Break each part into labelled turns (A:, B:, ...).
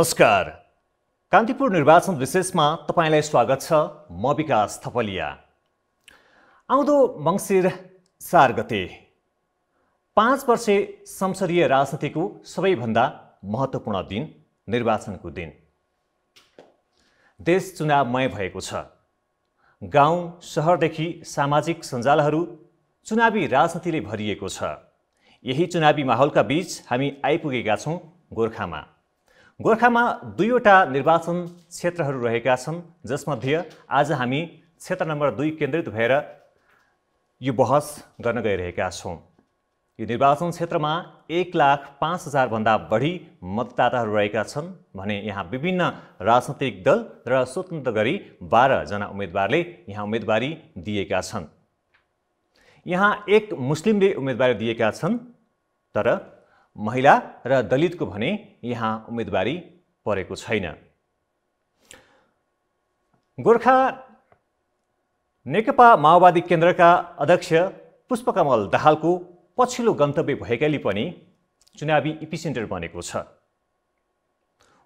A: नमस्कार कान्तिपुर निर्वाचन विशेषमा तपाईँलाई स्वागत छ म विकास थपलिया आउँदो मङ्सिर चार गते पाँच वर्षे संसदीय राजनीतिको सबैभन्दा महत्त्वपूर्ण दिन निर्वाचनको दिन देश चुनावमय भएको छ गाउँ सहरदेखि सामाजिक सञ्जालहरू चुनावी राजनीतिले भरिएको छ यही चुनावी माहौलका बिच हामी आइपुगेका छौँ गोर्खामा गोर्खामा दुईवटा निर्वाचन क्षेत्रहरू रहेका छन् जसमध्ये आज हामी क्षेत्र नम्बर दुई केन्द्रित भएर यो बहस गर्न गइरहेका छौँ यो निर्वाचन क्षेत्रमा एक लाख पाँच हजारभन्दा बढी मतदाताहरू रहेका छन् भने यहाँ विभिन्न राजनैतिक दल र स्वतन्त्र गरी बाह्रजना उम्मेदवारले यहाँ उम्मेदवारी दिएका छन् यहाँ एक मुस्लिमले उम्मेदवारी दिएका छन् तर महिला र दलितको भने यहाँ उम्मेदवारी परेको छैन गोर्खा नेकपा माओवादी केन्द्रका अध्यक्ष पुष्पकमल दाहालको पछिल्लो गन्तव्य भएकाले पनि चुनावी इपिसेन्टर बनेको छ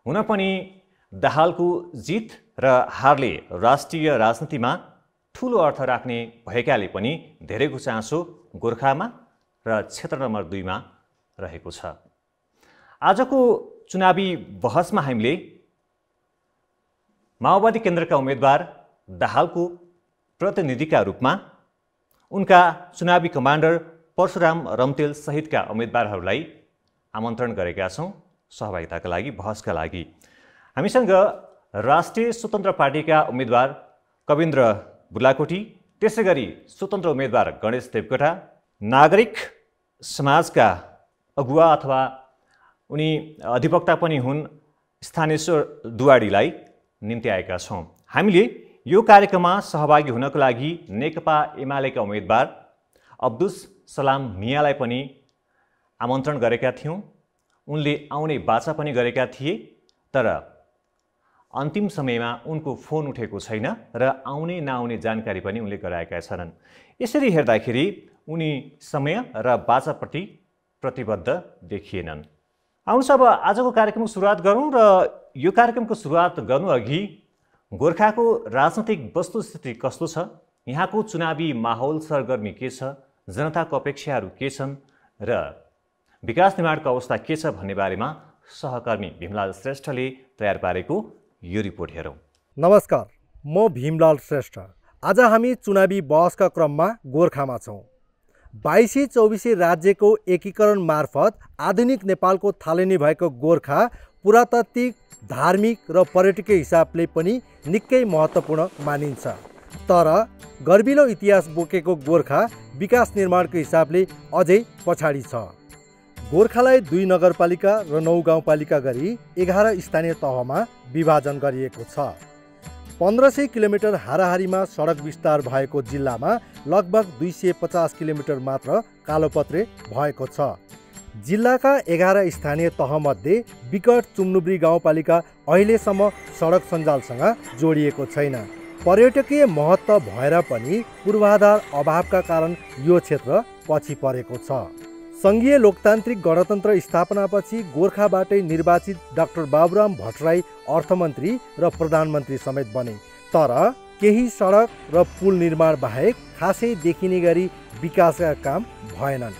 A: हुन पनि दाहालको जित र हारले राष्ट्रिय राजनीतिमा ठुलो अर्थ राख्ने भएकाले पनि धेरैको चासो गोर्खामा र क्षेत्र नम्बर दुईमा रहेको छ आजको चुनावी बहसमा हामीले माओवादी केन्द्रका उम्मेद्वार दाहालको प्रतिनिधिका रूपमा उनका चुनावी कमान्डर परशुराम रम्तेल सहितका उम्मेद्वारहरूलाई आमन्त्रण गरेका छौँ सहभागिताका लागि बहसका लागि हामीसँग राष्ट्रिय स्वतन्त्र पार्टीका उम्मेद्वार कविन्द्र बुलाकोटी त्यसै गरी स्वतन्त्र उम्मेद्वार गणेश देवकोटा नागरिक समाजका अगुवा अथवा उनी अधिवक्ता पनि हुन् स्थानेश्वर दुवाडीलाई निम्ति आएका छौँ हामीले यो कार्यक्रममा सहभागी हुनको लागि नेकपा एमालेका उम्मेदवार अब्दुस सलाम मियालाई पनि आमन्त्रण गरेका थियौँ उनले आउने बाचा पनि गरेका थिए तर अन्तिम समयमा उनको फोन उठेको छैन र आउने नआउने जानकारी पनि उनले गराएका छैनन् यसरी हेर्दाखेरि उनी समय र बाचाप्रति प्रतिबद्ध देखिएनन् आउनुहोस् अब आजको कार्यक्रमको सुरुवात गरौँ र यो कार्यक्रमको सुरुवात गर्नु अघि गोर्खाको राजनैतिक वस्तुस्थिति कस्तो छ यहाँको चुनावी माहौल सरगर्मी के छ जनताको अपेक्षाहरू के छन् र विकास निर्माणको अवस्था के छ भन्ने बारेमा सहकर्मी भीमलाल श्रेष्ठले तयार पारेको यो रिपोर्ट हेरौँ
B: नमस्कार म भीमलाल श्रेष्ठ आज हामी चुनावी बहसका क्रममा गोर्खामा छौँ बाइसी चौबिसी राज्यको एकीकरण मार्फत आधुनिक नेपालको थालनी भएको गोर्खा पुरातात्विक धार्मिक र पर्यटकीय हिसाबले पनि निकै महत्त्वपूर्ण मानिन्छ तर गर्विलो इतिहास बोकेको गोर्खा विकास निर्माणको हिसाबले अझै पछाडि छ गोर्खालाई दुई नगरपालिका र नौ गाउँपालिका गरी एघार स्थानीय तहमा विभाजन गरिएको छ पन्ध्र सय किलोमिटर हाराहारीमा सडक विस्तार भएको जिल्लामा लगभग दुई सय पचास किलोमिटर मात्र कालोपत्रे भएको छ जिल्लाका एघार स्थानीय तहमध्ये विकट चुम्नुब्री गाउँपालिका अहिलेसम्म सडक सञ्जालसँग जोडिएको छैन पर्यटकीय महत्त्व भएर पनि पूर्वाधार अभावका कारण यो क्षेत्र पछि परेको छ सङ्घीय लोकतान्त्रिक गणतन्त्र स्थापनापछि गोर्खाबाटै निर्वाचित डाक्टर बाबुराम भट्टराई अर्थमन्त्री र प्रधानमन्त्री समेत बने तर केही सडक र पुल निर्माण बाहेक खासै देखिने गरी विकासका काम भएनन्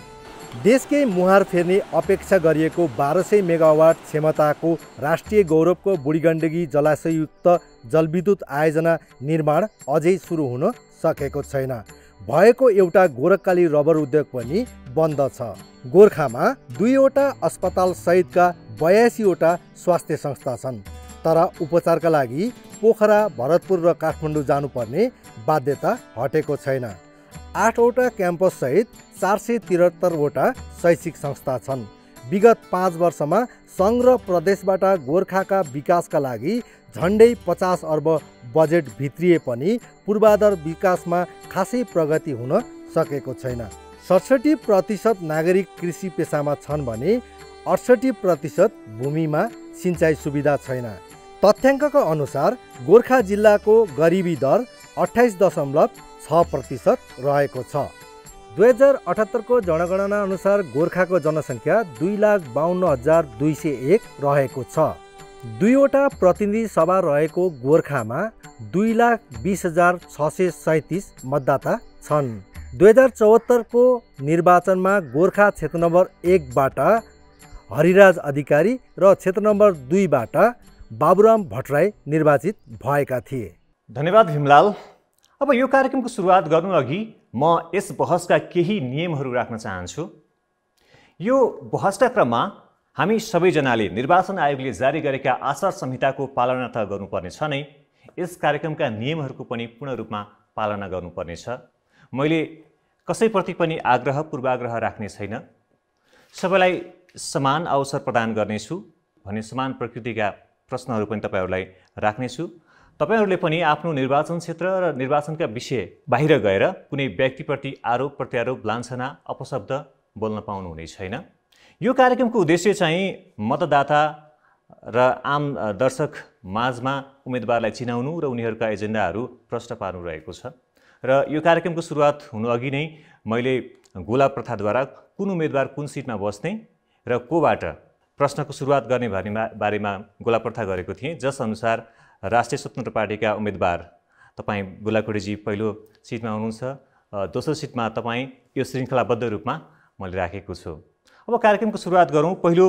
B: देशकै मुहार फेर्ने अपेक्षा गरिएको बाह्र सय मेगावाट क्षमताको राष्ट्रिय गौरवको बुढीगण्डकी जलाशययुक्त जलविद्युत आयोजना निर्माण अझै सुरु हुन सकेको छैन भएको एउटा गोरखकाली रबर उद्योग पनि बन्द छ गोर्खामा दुईवटा अस्पताल सहितका बयासीवटा स्वास्थ्य संस्था छन् तर उपचारका लागि पोखरा भरतपुर र काठमाडौँ जानुपर्ने बाध्यता हटेको छैन आठवटा क्याम्पससहित चार सय त्रिहत्तरवटा शैक्षिक संस्था छन् विगत पाँच वर्षमा सङ्घ्र प्रदेशबाट गोर्खाका विकासका लागि झन्डै पचास अर्ब बजेट भित्रिए पनि पूर्वाधार विकासमा खासै प्रगति हुन सकेको छैन सडसठी प्रतिशत नागरिक कृषि पेसामा छन् भने अडसठी प्रतिशत भूमिमा सिँचाइ सुविधा छैन तथ्याङ्कका अनुसार गोर्खा जिल्लाको गरिबी दर अठाइस दशमलव छ प्रतिशत रहेको छ दुई हजार अठहत्तरको जनगणना अनुसार गोर्खाको जनसङ्ख्या दुई लाख बाहन्न हजार दुई सय एक रहेको छ दुईवटा प्रतिनिधि सभा रहेको गोर्खामा दुई लाख बिस हजार छ सय सैँतिस मतदाता छन् दुई हजार चौहत्तरको निर्वाचनमा गोर्खा क्षेत्र नम्बर एकबाट हरिराज अधिकारी र क्षेत्र नम्बर दुईबाट बाबुराम भट्टराई निर्वाचित भएका थिए धन्यवाद हिमलाल अब यो कार्यक्रमको
A: सुरुवात गर्नु अघि म यस बहसका केही नियमहरू राख्न चाहन्छु यो बहसका क्रममा हामी सबैजनाले निर्वाचन आयोगले जारी गरेका आचार संहिताको पालना त गर्नुपर्नेछ नै यस कार्यक्रमका नियमहरूको पनि पूर्ण रूपमा पालना गर्नुपर्नेछ मैले कसैप्रति पनि आग्रह पूर्वाग्रह राख्ने छैन सबैलाई समान अवसर प्रदान गर्नेछु भन्ने समान प्रकृतिका प्रश्नहरू पनि तपाईँहरूलाई राख्नेछु तपाईँहरूले पनि आफ्नो निर्वाचन क्षेत्र र निर्वाचनका विषय बाहिर गएर कुनै व्यक्तिप्रति आरोप प्रत्यारोप लान्छना अपशब्द बोल्न पाउनुहुने छैन यो कार्यक्रमको उद्देश्य चाहिँ मतदाता र आम दर्शक माझमा उम्मेदवारलाई चिनाउनु र उनीहरूका एजेन्डाहरू प्रष्ट पार्नु रहेको छ र यो कार्यक्रमको सुरुवात हुनु अघि नै मैले गोला प्रथाद्वारा कुन उम्मेदवार कुन सिटमा बस्ने र कोबाट प्रश्नको सुरुवात गर्ने बारेमा गोला प्रथा गरेको थिएँ जसअनुसार राष्ट्रिय स्वतन्त्र पार्टीका उम्मेदवार तपाईँ बुलाकोटीजी पहिलो सिटमा हुनुहुन्छ दोस्रो सिटमा तपाईँ यो श्रृङ्खलाबद्ध रूपमा मैले राखेको छु अब कार्यक्रमको सुरुवात गरौँ पहिलो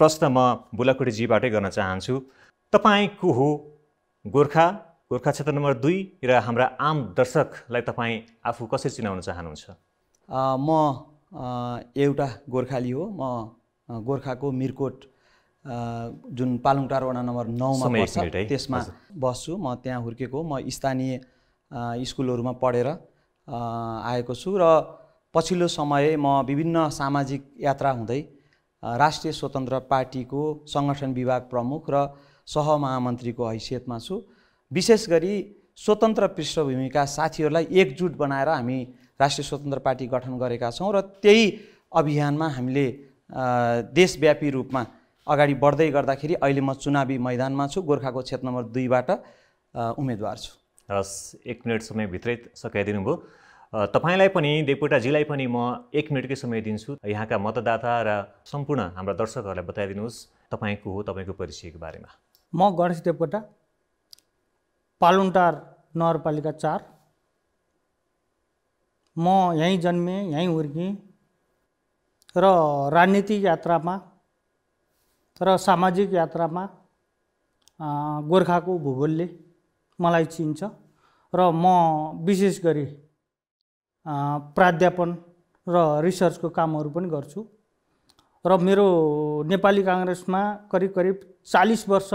A: प्रश्न म बुलाकोटीजीबाटै गर्न चाहन्छु तपाईँ को हो गोर्खा गोर्खा क्षेत्र नम्बर दुई र हाम्रा आम दर्शकलाई तपाईँ आफू कसरी चिनाउन चाहनुहुन्छ म एउटा
C: गोर्खाली हो म गोर्खाको मिरकोट जुन पालुङटार वडा नम्बर नौमा पर्छ त्यसमा बस्छु म त्यहाँ हुर्केको म स्थानीय स्कुलहरूमा पढेर आएको छु र पछिल्लो समय म विभिन्न सामाजिक यात्रा हुँदै राष्ट्रिय स्वतन्त्र पार्टीको सङ्गठन विभाग प्रमुख र सहमहामन्त्रीको हैसियतमा छु विशेष गरी स्वतन्त्र पृष्ठभूमिका साथीहरूलाई एकजुट बनाएर हामी राष्ट्रिय स्वतन्त्र पार्टी गठन गरेका छौँ र त्यही अभियानमा हामीले देशव्यापी रूपमा अगाडि बढ्दै गर्दाखेरि अहिले म चुनावी मैदानमा
A: छु गोर्खाको क्षेत्र नम्बर दुईबाट उम्मेदवार छु हस् एक मिनट समयभित्रै सकाइदिनु भयो तपाईँलाई पनि देवकोटाजीलाई पनि म एक मिनटकै समय दिन्छु यहाँका मतदाता र सम्पूर्ण हाम्रा दर्शकहरूलाई बताइदिनुहोस् तपाईँको हो तपाईँको परिचयको बारेमा म
D: गणेश देवकोटा पालुन्टार नगरपालिका चार म यहीँ जन्मेँ यहीँ हुर्केँ र राजनीतिक यात्रामा र सामाजिक यात्रामा गोर्खाको भूगोलले मलाई चिन्छ र म विशेष गरी प्राध्यापन र रिसर्चको कामहरू पनि गर्छु र मेरो नेपाली काङ्ग्रेसमा करिब करिब चालिस वर्ष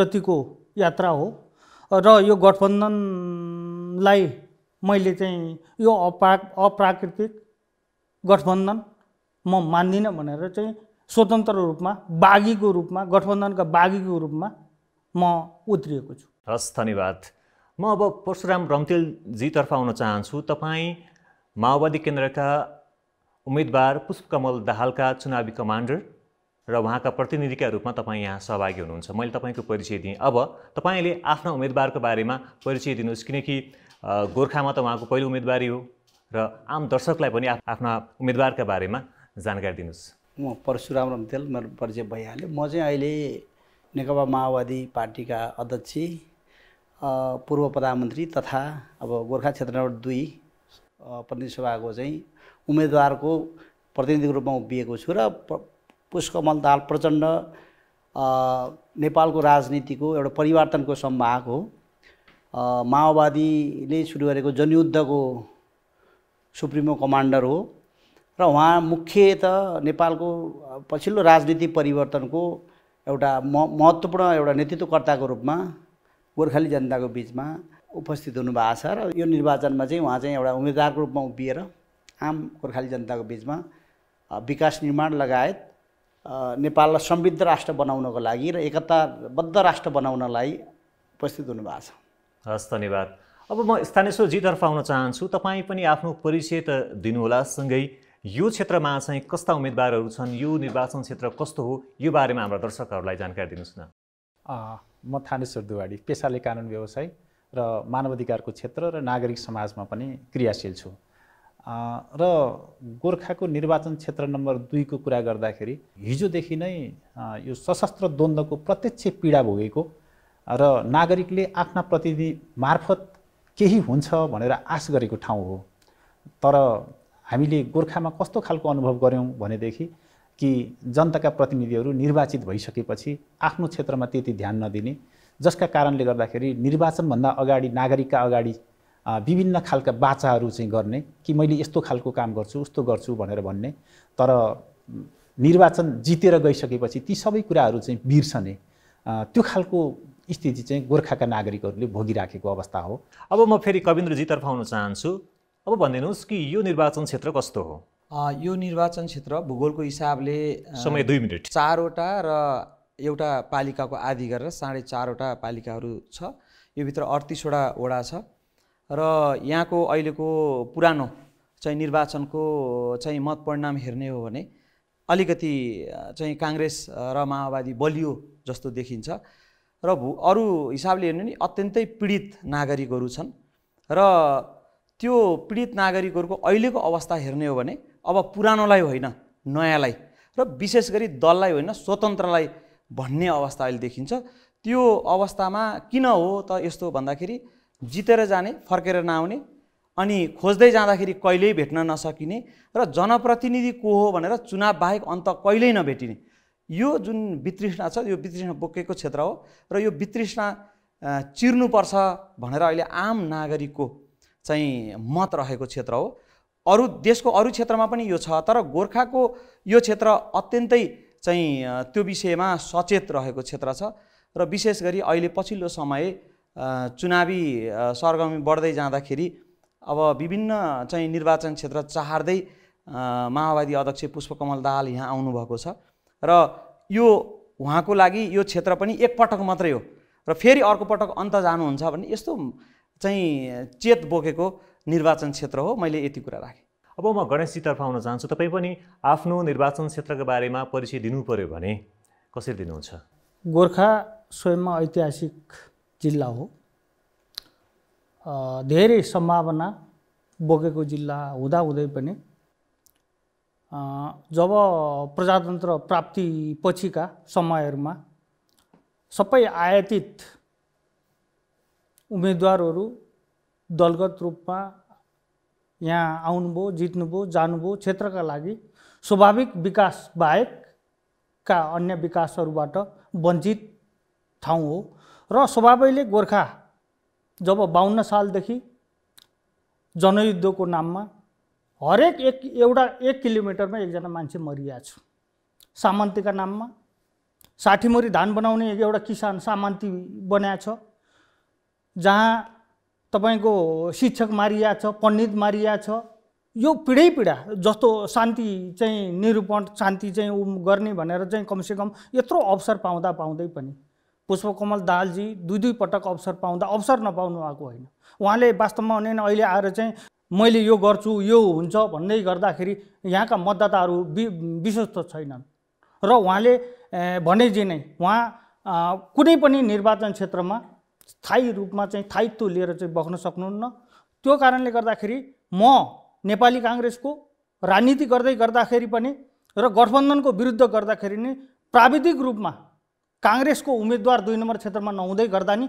D: जतिको यात्रा हो र यो गठबन्धनलाई मैले चाहिँ यो अपा अप्राकृतिक गठबन्धन म मान्दिनँ भनेर चाहिँ स्वतन्त्र रूपमा बाघीको रूपमा गठबन्धनका बाघीको रूपमा म
A: उत्रिएको छु हस् धन्यवाद म अब परशुराम रम्तेलजीतर्फ आउन चाहन्छु तपाईँ माओवादी केन्द्रका उम्मेदवार पुष्पकमल दाहालका चुनावी कमान्डर र उहाँका प्रतिनिधिका रूपमा तपाईँ यहाँ सहभागी हुनुहुन्छ मैले तपाईँको परिचय दिएँ अब तपाईँले आफ्ना उम्मेदवारको बारेमा परिचय दिनुहोस् किनकि गोर्खामा त उहाँको पहिलो उम्मेदवारी हो र आम दर्शकलाई पनि आफ्ना उम्मेदवारका बारेमा जानकारी दिनुहोस्
E: म परशुराम रमतेल मेरो परिचय भइहाल्यो म चाहिँ अहिले नेकपा माओवादी पार्टीका अध्यक्ष पूर्व प्रधानमन्त्री तथा अब गोर्खा क्षेत्र नम्बर दुई प्रतिनिधि सभाको चाहिँ उम्मेदवारको प्रतिनिधिको रूपमा उभिएको छु र पुष्कमल दाल प्रचण्ड नेपालको राजनीतिको एउटा परिवर्तनको सम्भाग हो माओवादीले सुरु गरेको जनयुद्धको सुप्रिमो कमान्डर हो र उहाँ मुख्यत नेपालको पछिल्लो राजनीति परिवर्तनको एउटा म महत्त्वपूर्ण एउटा नेतृत्वकर्ताको रूपमा गोर्खाली जनताको बिचमा उपस्थित हुनुभएको छ र यो निर्वाचनमा चाहिँ उहाँ चाहिँ एउटा उम्मेदवारको रूपमा उभिएर आम गोर्खाली जनताको बिचमा विकास निर्माण लगायत नेपाललाई समृद्ध राष्ट्र बनाउनको लागि र एकताबद्ध राष्ट्र बनाउनलाई उपस्थित हुनुभएको छ
A: हस् धन्यवाद अब म स्थानीय स्थानेश्वरजीतर्फ आउन चाहन्छु तपाईँ पनि आफ्नो परिचय त दिनुहोला सँगै यो क्षेत्रमा चाहिँ कस्ता उम्मेदवारहरू छन् यो निर्वाचन क्षेत्र कस्तो हो यो बारेमा हाम्रा दर्शकहरूलाई जानकारी दिनुहोस्
B: न
F: म थानेश्वर दुवाडी पेसाले कानुन व्यवसाय र मानवाधिकारको क्षेत्र र नागरिक समाजमा पनि क्रियाशील छु र गोर्खाको निर्वाचन क्षेत्र नम्बर दुईको कुरा गर्दाखेरि हिजोदेखि नै यो सशस्त्र द्वन्द्वको प्रत्यक्ष पीडा भोगेको र नागरिकले आफ्ना प्रतिनिधि मार्फत केही हुन्छ भनेर आश गरेको ठाउँ हो तर हामीले गोर्खामा कस्तो खालको अनुभव गऱ्यौँ भनेदेखि कि जनताका प्रतिनिधिहरू निर्वाचित भइसकेपछि आफ्नो क्षेत्रमा त्यति ध्यान नदिने जसका कारणले गर्दाखेरि निर्वाचनभन्दा अगाडि नागरिकका अगाडि विभिन्न खालका बाचाहरू चाहिँ गर्ने कि मैले यस्तो खालको काम गर्छु उस्तो गर्छु भनेर भन्ने तर निर्वाचन जितेर गइसकेपछि ती सबै कुराहरू चाहिँ बिर्सने त्यो खालको
A: स्थिति चाहिँ गोर्खाका नागरिकहरूले भोगिराखेको अवस्था हो अब म फेरि कविन्द्रजीतर्फ आउन चाहन्छु अब भनिदिनुहोस् कि यो निर्वाचन क्षेत्र कस्तो हो
C: आ, यो निर्वाचन क्षेत्र भूगोलको हिसाबले समय दुई मिनट चारवटा र एउटा पालिकाको आदि गरेर साढे चारवटा पालिकाहरू छ यो भित्र अडतिसवटा वडा छ र यहाँको अहिलेको पुरानो चाहिँ निर्वाचनको चाहिँ मतपरिणाम हेर्ने हो भने अलिकति चाहिँ काङ्ग्रेस र माओवादी बलियो जस्तो देखिन्छ र भू अरू हिसाबले हेर्नु नि अत्यन्तै पीडित नागरिकहरू छन् र त्यो पीडित नागरिकहरूको अहिलेको अवस्था हेर्ने हो भने अब पुरानोलाई होइन नयाँलाई र विशेष गरी दललाई होइन स्वतन्त्रलाई भन्ने अवस्था अहिले देखिन्छ त्यो अवस्थामा किन हो त यस्तो भन्दाखेरि जितेर जाने फर्केर नआउने अनि खोज्दै जाँदाखेरि कहिल्यै भेट्न नसकिने र जनप्रतिनिधि को हो भनेर चुनाव बाहेक अन्त कहिल्यै नभेटिने यो जुन वितृष्णा छ यो वितृष्णा बोकेको क्षेत्र हो र यो वितृष्णा चिर्नुपर्छ भनेर अहिले आम नागरिकको चाहिँ मत रहेको क्षेत्र हो अरू देशको अरू क्षेत्रमा पनि यो छ तर गोर्खाको यो क्षेत्र अत्यन्तै चाहिँ त्यो विषयमा सचेत रहेको क्षेत्र छ र विशेष गरी अहिले पछिल्लो समय चुनावी सरगर्मी बढ्दै जाँदाखेरि अब विभिन्न चाहिँ निर्वाचन क्षेत्र चाहार्दै माओवादी अध्यक्ष पुष्पकमल दाहाल यहाँ आउनुभएको छ र यो उहाँको लागि यो क्षेत्र पनि एकपटक मात्रै हो र फेरि अर्को पटक अन्त जानुहुन्छ भने यस्तो चाहिँ चेत बोकेको
A: निर्वाचन क्षेत्र हो मैले यति कुरा राखेँ अब म गणेशजीतर्फ आउन चाहन्छु तपाईँ पनि आफ्नो निर्वाचन क्षेत्रको बारेमा परिचय दिनु पऱ्यो भने कसरी दिनुहुन्छ
D: गोर्खा स्वयंमा ऐतिहासिक जिल्ला हो धेरै सम्भावना बोकेको जिल्ला हुँदाहुँदै पनि जब प्रजातन्त्र प्राप्तिपछिका समयहरूमा सबै आयातित उम्मेदवारहरू दलगत रूपमा यहाँ आउनुभयो जित्नुभयो जानुभयो क्षेत्रका लागि स्वाभाविक विकास बाहेकका अन्य विकासहरूबाट वञ्चित ठाउँ हो र स्वभावैले गोर्खा जब बाहन्न सालदेखि जनयुद्धको नाममा हरेक एक एउटा एक किलोमिटरमा एकजना मान्छे मरिया छ सामन्तीका नाममा साठी मुरी धान बनाउने एउटा किसान सामन्ती बनाएको छ जहाँ तपाईँको शिक्षक मारिया छ पण्डित मारिया छ यो पिँढै पिँढा जस्तो शान्ति चाहिँ निरूपण शान्ति चाहिँ ऊ गर्ने भनेर चाहिँ कमसेकम यत्रो अवसर पाउँदा पाउँदै पनि पुष्पकमल दालजी दुई दुई पटक अवसर पाउँदा अवसर नपाउनु आएको होइन उहाँले वास्तवमा हुने अहिले आएर चाहिँ मैले यो गर्छु यो हुन्छ भन्दै गर्दाखेरि यहाँका मतदाताहरू वि विश्वस्त छैनन् र उहाँले जे नै उहाँ कुनै पनि निर्वाचन क्षेत्रमा स्थायी रूपमा चाहिँ स्थायित्व लिएर चाहिँ बग्न सक्नुहुन्न त्यो कारणले गर्दाखेरि म नेपाली काङ्ग्रेसको राजनीति गर्दै गर्दाखेरि पनि र गठबन्धनको विरुद्ध गर्दाखेरि नै प्राविधिक रूपमा काङ्ग्रेसको उम्मेदवार दुई नम्बर क्षेत्रमा नहुँदै गर्दा नि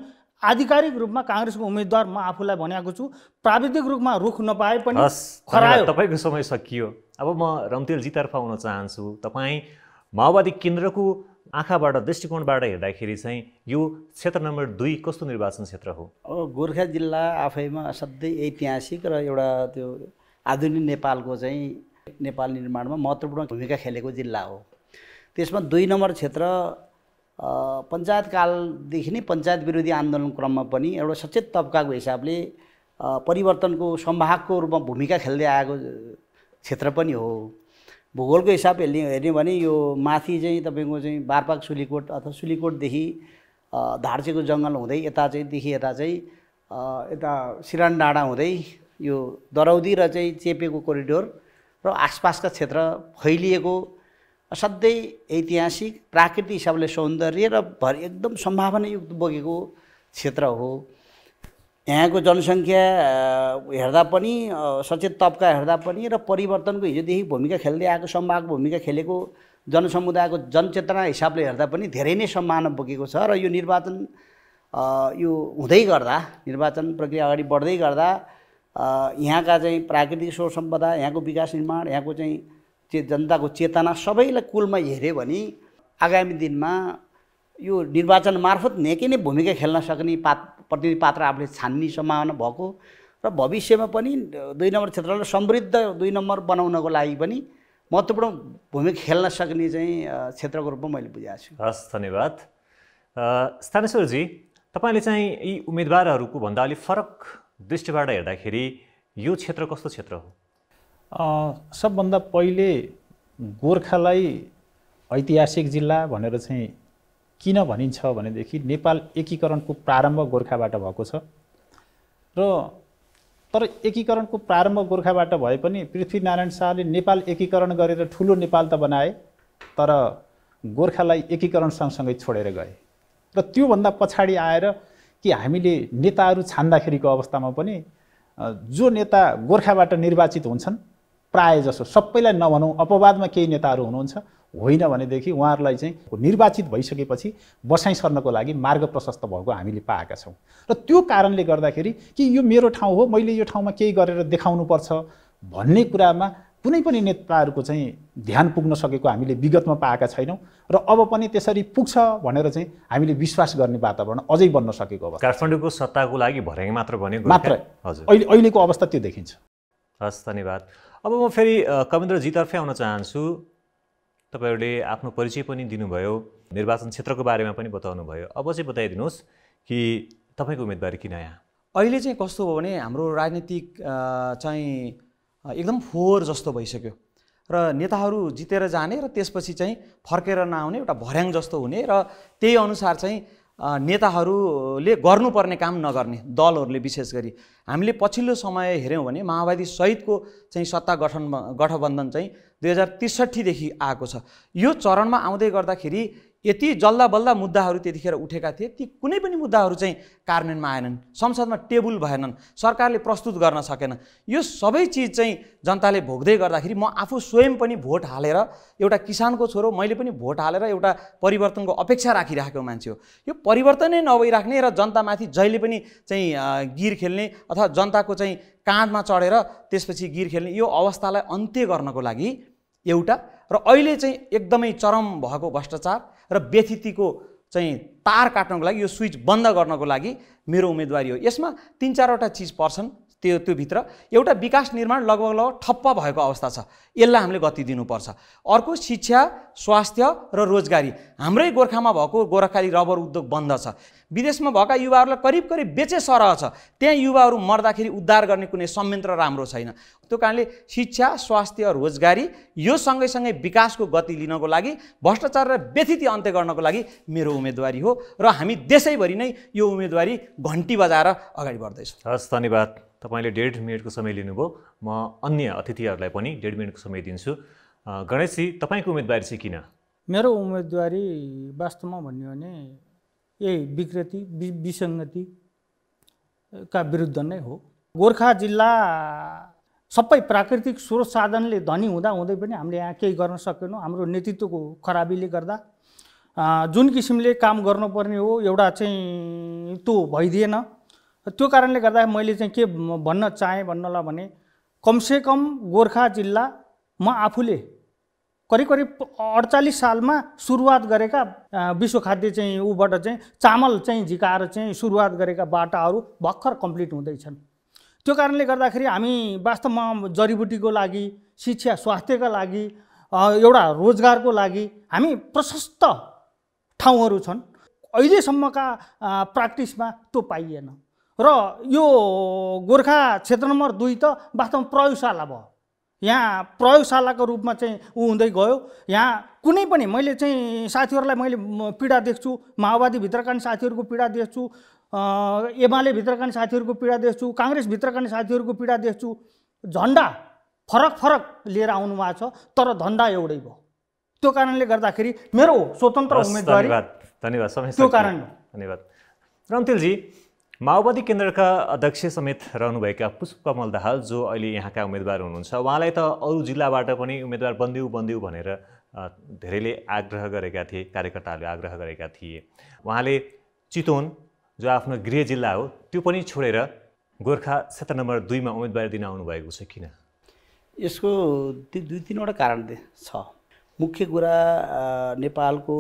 D: आधिकारिक रूपमा काङ्ग्रेसको उम्मेद्वार म आफूलाई भनेको छु प्राविधिक रूपमा रुख नपाए पनि खरायो
A: तपाईँको समय सकियो अब म रमतेलजीतर्फ आउन चाहन्छु तपाईँ माओवादी केन्द्रको आँखाबाट दृष्टिकोणबाट हेर्दाखेरि चाहिँ यो क्षेत्र नम्बर दुई कस्तो निर्वाचन क्षेत्र हो
E: गोर्खा जिल्ला आफैमा असाध्यै ऐतिहासिक र एउटा त्यो आधुनिक नेपालको चाहिँ नेपाल निर्माणमा महत्त्वपूर्ण भूमिका खेलेको जिल्ला हो त्यसमा दुई नम्बर क्षेत्र पञ्चायतकालदेखि नै पञ्चायत विरोधी आन्दोलन क्रममा पनि एउटा सचेत तबकाको हिसाबले परिवर्तनको सम्भागको रूपमा भूमिका खेल्दै आएको क्षेत्र पनि हो भूगोलको हिसाबले हेर्ने भने यो माथि चाहिँ तपाईँको चाहिँ बारपाक सुलिकोट अथवा सुलीकोटदेखि धार्चेको जङ्गल हुँदै यता चाहिँ देखि यता चाहिँ यता सिरान डाँडा हुँदै यो दराउदी र चाहिँ चेपेको कोरिडोर र आसपासका क्षेत्र फैलिएको असाध्यै ऐतिहासिक प्राकृतिक हिसाबले सौन्दर्य र भरि एकदम सम्भावनायुक्त बोकेको क्षेत्र हो यहाँको जनसङ्ख्या हेर्दा पनि सचेत तबका हेर्दा पनि र परिवर्तनको हिजोदेखि भूमिका खेल्दै आएको सम्भाग भूमिका खेलेको जनसमुदायको जनचेतना हिसाबले हेर्दा पनि धेरै नै सम्मान बोकेको छ र यो निर्वाचन यो हुँदै गर्दा निर्वाचन प्रक्रिया अगाडि बढ्दै गर्दा यहाँका चाहिँ प्राकृतिक स्वर सम्पदा यहाँको विकास निर्माण यहाँको चाहिँ चे जनताको चेतना सबैलाई कुलमा हेऱ्यो भने आगामी दिनमा यो निर्वाचन मार्फत निकै नै भूमिका खेल्न सक्ने पात प्रतिनिधि पात्र आफूले छान्ने सम्भावना भएको र भविष्यमा पनि दुई नम्बर क्षेत्रलाई समृद्ध दुई नम्बर बनाउनको लागि पनि महत्त्वपूर्ण भूमिका खेल्न सक्ने चाहिँ क्षेत्रको रूपमा मैले बुझाएको
A: छु हस् धन्यवाद स्थानेश्वरजी तपाईँले चाहिँ यी उम्मेदवारहरूको भन्दा अलिक फरक दृष्टिबाट हेर्दाखेरि यो क्षेत्र कस्तो क्षेत्र
F: हो सबभन्दा पहिले गोर्खालाई ऐतिहासिक जिल्ला भनेर चाहिँ किन भनिन्छ भनेदेखि नेपाल एकीकरणको प्रारम्भ गोर्खाबाट भएको छ र तर एकीकरणको प्रारम्भ गोर्खाबाट भए पनि पृथ्वीनारायण शाहले नेपाल एकीकरण गरेर ठुलो नेपाल त बनाए तर गोर्खालाई एकीकरण सँगसँगै छोडेर गए र त्योभन्दा पछाडि आएर कि हामीले नेताहरू छान्दाखेरिको अवस्थामा पनि जो नेता गोर्खाबाट निर्वाचित हुन्छन् प्रायः जसो सबैलाई नभनौँ अपवादमा केही नेताहरू हुनुहुन्छ होइन भनेदेखि उहाँहरूलाई चाहिँ निर्वाचित भइसकेपछि बसाइ सर्नको लागि मार्ग प्रशस्त भएको हामीले पाएका छौँ र त्यो कारणले गर्दाखेरि कि यो मेरो ठाउँ हो मैले यो ठाउँमा केही गरेर देखाउनुपर्छ भन्ने कुरामा कुनै पनि नेताहरूको चाहिँ ध्यान पुग्न सकेको हामीले विगतमा पाएका छैनौँ र अब पनि त्यसरी पुग्छ भनेर चाहिँ हामीले विश्वास गर्ने
A: वातावरण अझै बन्न सकेको अब काठमाडौँको सत्ताको लागि भर्याङ मात्र भनेको मात्र हजुर अहिले
F: अहिलेको अवस्था त्यो
A: देखिन्छ हस् धन्यवाद अब म फेरि कविन्द्रजीतर्फै आउन चाहन्छु तपाईँहरूले आफ्नो परिचय पनि दिनुभयो निर्वाचन क्षेत्रको बारेमा पनि बताउनु भयो अब चाहिँ बताइदिनुहोस् कि तपाईँको उम्मेदवारी किन यहाँ
C: अहिले चाहिँ कस्तो हो भने हाम्रो राजनीतिक चाहिँ एकदम फोहोर जस्तो भइसक्यो र नेताहरू जितेर जाने र त्यसपछि चाहिँ फर्केर नआउने एउटा भर्याङ जस्तो हुने र त्यही अनुसार चाहिँ नेताहरूले गर्नुपर्ने काम नगर्ने दलहरूले विशेष गरी हामीले पछिल्लो समय हेऱ्यौँ भने माओवादी सहितको चाहिँ सत्ता गठन गठबन्धन चाहिँ दुई हजार त्रिसठीदेखि आएको छ यो चरणमा आउँदै गर्दाखेरि यति जल्दा बल्दा मुद्दाहरू त्यतिखेर उठेका थिए ती कुनै पनि मुद्दाहरू चाहिँ कार्यान्वयनमा आएनन् संसदमा टेबुल भएनन् सरकारले प्रस्तुत गर्न सकेन यो सबै चिज चाहिँ जनताले भोग्दै गर्दाखेरि म आफू स्वयं पनि भोट हालेर एउटा किसानको छोरो मैले पनि भोट हालेर एउटा परिवर्तनको अपेक्षा राखिराखेको मान्छे हो यो परिवर्तनै नभइराख्ने र जनतामाथि जहिले पनि चाहिँ गिर खेल्ने अथवा जनताको चाहिँ काँधमा चढेर त्यसपछि गिर खेल्ने यो अवस्थालाई अन्त्य गर्नको लागि एउटा र अहिले चाहिँ एकदमै चरम भएको भ्रष्टाचार र व्यथितिको चाहिँ तार काट्नको लागि यो स्विच बन्द गर्नको लागि मेरो उम्मेदवारी हो यसमा तिन चारवटा चिज पर्छन् त्यो त्यो भित्र एउटा विकास निर्माण लगभग लगभग ठप्प भएको अवस्था छ यसलाई हामीले गति दिनुपर्छ अर्को शिक्षा स्वास्थ्य र रोजगारी हाम्रै गोर्खामा भएको गोर्खाली रबर उद्योग बन्द छ विदेशमा भएका युवाहरूलाई करिब करिब बेचे सरह छ त्यहाँ युवाहरू मर्दाखेरि उद्धार गर्ने कुनै संयन्त्र राम्रो छैन त्यो कारणले शिक्षा स्वास्थ्य रोजगारी यो सँगैसँगै विकासको गति लिनको लागि भ्रष्टाचार र व्यथिति अन्त्य गर्नको लागि मेरो उम्मेदवारी हो र हामी देशैभरि नै यो उम्मेदवारी घन्टी बजाएर
A: अगाडि बढ्दैछौँ हस् धन्यवाद तपाईँले डेढ मिनटको समय लिनुभयो म अन्य अतिथिहरूलाई पनि डेढ मिनटको समय दिन्छु गणेशजी तपाईँको उम्मेदवारी चाहिँ किन
D: मेरो उम्मेदवारी वास्तवमा भन्यो भने यही विकृति विसङ्गतिका विरुद्ध नै हो गोर्खा जिल्ला सबै प्राकृतिक स्रोत साधनले धनी हुँदा हुँदै पनि हामीले यहाँ केही गर्न सकेनौँ हाम्रो नेतृत्वको खराबीले गर्दा जुन किसिमले काम गर्नुपर्ने हो एउटा चाहिँ त्यो भइदिएन त्यो कारणले गर्दा मैले चाहिँ के भन्न चाहेँ भन्नलाई भने कमसेकम गोर्खा जिल्ला म आफूले करिब करिब अडचालिस सालमा सुरुवात गरेका विश्व खाद्य चाहिँ ऊबाट चाहिँ चामल चाहिँ झिकाएर चाहिँ सुरुवात गरेका बाटाहरू भर्खर कम्प्लिट हुँदैछन् त्यो कारणले गर्दाखेरि हामी वास्तवमा जडीबुटीको लागि शिक्षा स्वास्थ्यका लागि एउटा रोजगारको लागि हामी प्रशस्त ठाउँहरू छन् अहिलेसम्मका प्र्याक्टिसमा त्यो पाइएन र यो गोर्खा क्षेत्र नम्बर दुई त वास्तवमा प्रयोगशाला भयो यहाँ प्रयोगशालाको रूपमा चाहिँ ऊ हुँदै गयो यहाँ कुनै पनि मैले चाहिँ साथीहरूलाई मैले पीडा देख्छु माओवादीभित्रका नि साथीहरूको पीडा देख्छु एमालेभित्रका नि साथीहरूको पीडा देख्छु काङ्ग्रेसभित्रका नि साथीहरूको पीडा देख्छु झन्डा फरक फरक लिएर आउनुभएको छ तर धन्दा एउटै भयो त्यो कारणले गर्दाखेरि मेरो स्वतन्त्र उम्मेदवारी
A: धन्यवाद धन्यवाद त्यो कारण धन्यवाद रम्तिलजी माओवादी केन्द्रका अध्यक्ष समेत रहनुभएका पुष्पकमल दाहाल जो अहिले यहाँका उम्मेदवार हुनुहुन्छ उहाँलाई त अरू जिल्लाबाट पनि उम्मेदवार बन्दिउ बन्दिउ भनेर धेरैले आग्रह गरेका थिए कार्यकर्ताहरूले आग्रह गरेका थिए उहाँले चितवन जो आफ्नो गृह जिल्ला हो त्यो पनि छोडेर गोर्खा क्षेत्र नम्बर दुईमा उम्मेदवार दिन आउनुभएको छ किन यसको
E: दुई तिनवटा कारण छ मुख्य कुरा नेपालको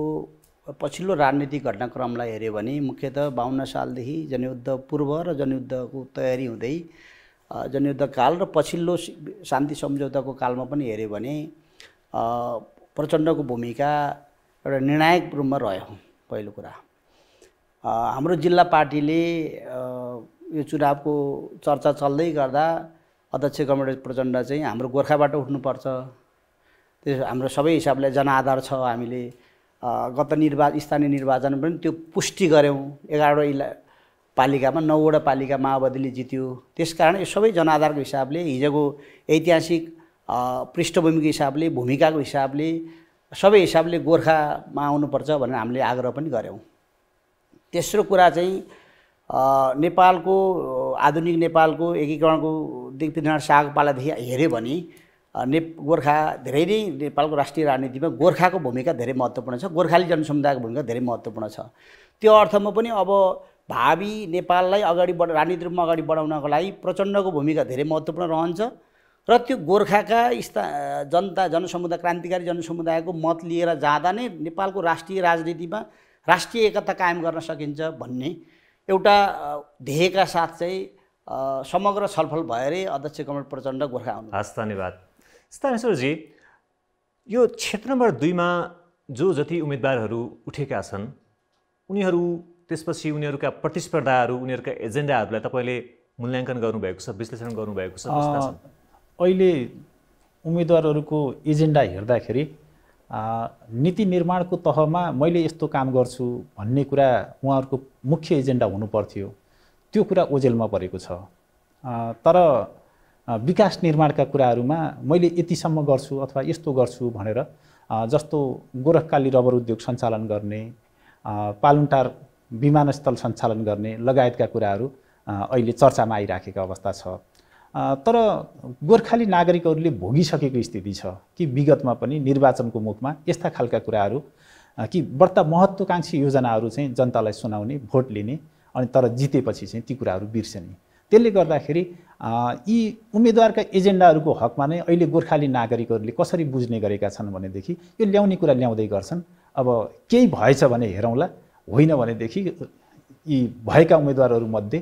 E: पछिल्लो राजनीतिक घटनाक्रमलाई हेऱ्यो भने मुख्यतः बाहन्न सालदेखि जनयुद्ध पूर्व र जनयुद्धको तयारी हुँदै जनयुद्ध काल र पछिल्लो शान्ति सम्झौताको कालमा पनि हेऱ्यो भने प्रचण्डको भूमिका एउटा निर्णायक रूपमा रह्यो पहिलो कुरा हाम्रो जिल्ला पार्टीले यो चुनावको चर्चा चल्दै गर्दा अध्यक्ष कमरेड प्रचण्ड चाहिँ हाम्रो गोर्खाबाट उठ्नुपर्छ त्यस हाम्रो सबै हिसाबले जनाधार छ हामीले गत निर्वा स्थानीय निर्वाचन पनि त्यो पुष्टि गऱ्यौँ एघारवटा इला पालिकामा नौवटा पालिका माओवादीले जित्यो त्यस कारण यो सबै जनाधारको हिसाबले हिजोको ऐतिहासिक पृष्ठभूमिको हिसाबले भूमिकाको हिसाबले सबै हिसाबले गोर्खामा आउनुपर्छ भनेर हामीले आग्रह पनि गऱ्यौँ तेस्रो कुरा चाहिँ नेपालको आधुनिक नेपालको एकीकरणको दिग्विनारायण सागपालादेखि पालादेखि हेऱ्यो भने ने गोर्खा धेरै नै नेपालको राष्ट्रिय राजनीतिमा गोर्खाको भूमिका धेरै महत्त्वपूर्ण छ गोर्खाली जनसमुदायको भूमिका धेरै महत्त्वपूर्ण छ त्यो अर्थमा पनि अब भावी नेपाललाई अगाडि बढ राजनीति रूपमा अगाडि बढाउनको लागि प्रचण्डको भूमिका धेरै महत्त्वपूर्ण रहन्छ र त्यो गोर्खाका स्था जनता जनसमुदाय क्रान्तिकारी जनसमुदायको मत लिएर जाँदा नै नेपालको राष्ट्रिय राजनीतिमा राष्ट्रिय एकता कायम गर्न सकिन्छ भन्ने एउटा ध्येयका साथ चाहिँ समग्र छलफल भएरै अध्यक्ष
A: कमल प्रचण्ड गोर्खा हुनु हस् धन्यवाद स्थानेश्वरजी यो क्षेत्र नम्बर दुईमा जो जति उम्मेदवारहरू उठेका छन् उनीहरू त्यसपछि उनीहरूका प्रतिस्पर्धाहरू उनीहरूका एजेन्डाहरूलाई तपाईँले मूल्याङ्कन गर्नुभएको छ विश्लेषण गर्नुभएको छ
F: अहिले उम्मेदवारहरूको एजेन्डा हेर्दाखेरि नीति निर्माणको तहमा मैले यस्तो काम गर्छु भन्ने कुरा उहाँहरूको मुख्य एजेन्डा हुनुपर्थ्यो त्यो कुरा ओजेलमा परेको छ तर विकास निर्माणका कुराहरूमा मैले यतिसम्म गर्छु अथवा यस्तो गर्छु भनेर जस्तो गोरखकाली रबर उद्योग सञ्चालन गर्ने पालुन्टार विमानस्थल सञ्चालन गर्ने लगायतका कुराहरू अहिले चर्चामा आइराखेको अवस्था छ तर गोर्खाली नागरिकहरूले भोगिसकेको स्थिति छ कि विगतमा पनि निर्वाचनको मुखमा यस्ता खालका कुराहरू कि बढ्ता महत्त्वकाङ्क्षी योजनाहरू चाहिँ जनतालाई सुनाउने भोट लिने अनि तर जितेपछि चाहिँ ती कुराहरू बिर्सने त्यसले गर्दाखेरि यी उम्मेदवारका एजेन्डाहरूको हकमा नै अहिले गोर्खाली नागरिकहरूले कसरी बुझ्ने गरेका छन् भनेदेखि यो ल्याउने कुरा ल्याउँदै गर्छन् अब केही भएछ भने हेरौँला होइन भनेदेखि यी भएका उम्मेदवारहरूमध्ये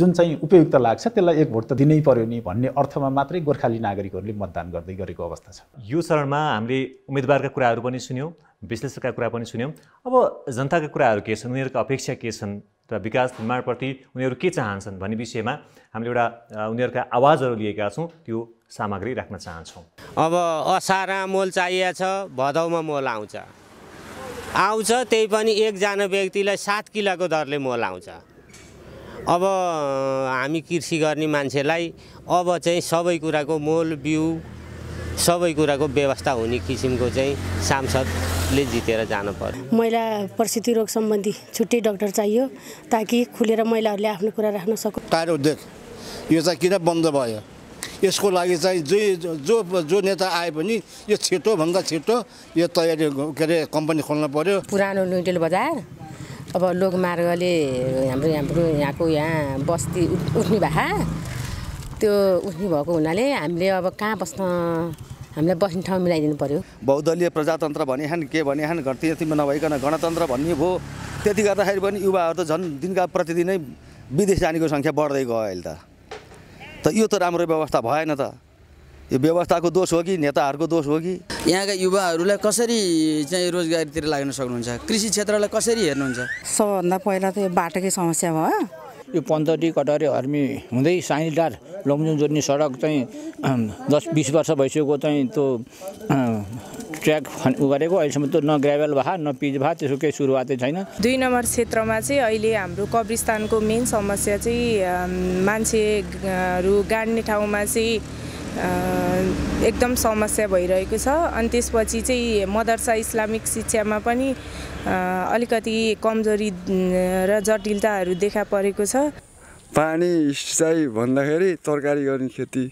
F: जुन चाहिँ उपयुक्त लाग्छ त्यसलाई एक भोट त दिनै पर्यो नि भन्ने अर्थमा मात्रै गोर्खाली नागरिकहरूले मतदान गर्दै गरेको अवस्था छ
A: यो चरणमा हामीले उम्मेदवारका कुराहरू पनि सुन्यौँ विश्लेषकका कुरा पनि सुन्यौँ अब जनताका कुराहरू के छन् उनीहरूका अपेक्षा के छन् र विकास निर्माणप्रति उनीहरू के चाहन्छन् भन्ने विषयमा हामीले एउटा उनीहरूका आवाजहरू लिएका छौँ त्यो सामग्री राख्न चाहन्छौँ अब असारा मोल
D: चाहिएको छ भदौमा मोल आउँछ आउँछ त्यही पनि एकजना व्यक्तिलाई सात किलोको दरले मोल आउँछ अब हामी कृषि गर्ने मान्छेलाई अब चाहिँ सबै कुराको मोल बिउ सबै कुराको व्यवस्था हुने किसिमको चाहिँ सांसदले जितेर जानु पर्यो महिला परिस्थिति रोग सम्बन्धी छुट्टै डक्टर चाहियो
E: ताकि खुलेर महिलाहरूले आफ्नो कुरा राख्न सकुन्
B: टाढो यो चाहिँ किन बन्द भयो यसको लागि चाहिँ जे जो जो नेता आए पनि यो छिटोभन्दा छिटो यो तयारी के अरे कम्पनी खोल्न पर्यो
D: पुरानो नुडेल बजार अब लोकमार्गले हाम्रो हाम्रो यहाँको यहाँ बस्ती उठ्ने भए त्यो उनी भएको हुनाले हामीले अब कहाँ बस्न हामीलाई बस्ने ठाउँ मिलाइदिनु पर्यो बहुदलीय प्रजातन्त्र भने भनेछन् के भने घर त्यतिमा नभइकन गणतन्त्र भन्ने भयो त्यति गर्दाखेरि पनि युवाहरू त झन् दिनका प्रतिदिनै विदेश जानेको सङ्ख्या बढ्दै गयो अहिले त त यो त राम्रो व्यवस्था भएन त यो व्यवस्थाको दोष हो कि नेताहरूको दोष हो कि यहाँका युवाहरूलाई
E: कसरी चाहिँ रोजगारीतिर लाग्न सक्नुहुन्छ कृषि क्षेत्रलाई कसरी हेर्नुहुन्छ
D: सबभन्दा पहिला त यो बाटोकै समस्या भयो यो पन्तटी कटारे हर्मी हुँदै साइनिटार लमजुङ जोड्ने सडक चाहिँ दस बिस वर्ष भइसकेको चाहिँ त्यो ट्र्याक गरेको अहिलेसम्म त्यो न ग्राभेल भा न पिच भा त्यसको केही सुरुवातै छैन
B: दुई नम्बर क्षेत्रमा चाहिँ अहिले हाम्रो कब्रिस्तानको मेन समस्या चाहिँ मान्छेहरू गाड्ने ठाउँमा चाहिँ एकदम समस्या भइरहेको छ अनि त्यसपछि चाहिँ मदरसा इस्लामिक शिक्षामा पनि अलिकति कमजोरी र जटिलताहरू देखा परेको छ
D: पानी सिँचाइ भन्दाखेरि तरकारी गर्ने खेती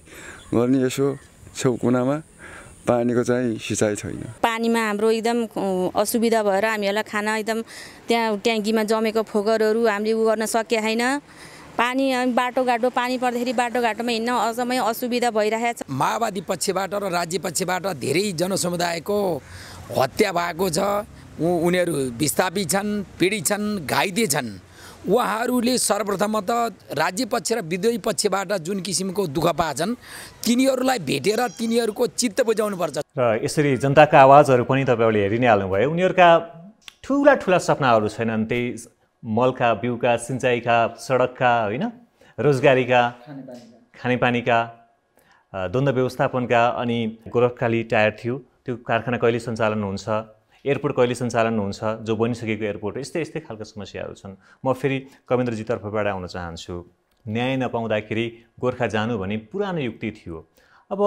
D: गर्ने यसो छेउ कुनामा पानीको चाहिँ सिँचाइ छैन
E: पानीमा हाम्रो एकदम असुविधा भएर हामीहरूलाई खाना एकदम त्यहाँ ट्याङ्कीमा जमेको फोकरहरू हामीले उ गर्न सकेका छैन पानी बाटोघाटो पानी पर्दाखेरि बाटोघाटोमा हिँड्न अझमै
C: असुविधा भइरहेको छ माओवादी पक्षबाट र राज्य पक्षबाट धेरै जनसमुदायको हत्या भएको छ उनीहरू विस्थापित छन् पीडित छन् घाइते छन् उहाँहरूले सर्वप्रथम त राज्य पक्ष र विद्रोही पक्षबाट जुन किसिमको दुःख पाएछन्
A: तिनीहरूलाई भेटेर तिनीहरूको चित्त बुझाउनुपर्छ र यसरी जनताका आवाजहरू पनि तपाईँहरूले हेरि नै हाल्नुभयो उनीहरूका ठुला ठुला सपनाहरू छैनन् त्यही मलका बिउका सिँचाइका सडकका होइन रोजगारीका खानेपानीका द्वन्द व्यवस्थापनका अनि गोरखकाली टायर थियो त्यो कारखाना कहिले सञ्चालन हुन्छ एयरपोर्ट कहिले सञ्चालन हुन्छ जो बनिसकेको एयरपोर्ट यस्तै यस्तै खालका समस्याहरू छन् म फेरि कविन्द्रजीतर्फबाट आउन चाहन्छु न्याय नपाउँदाखेरि गोर्खा जानु भने पुरानो युक्ति थियो अब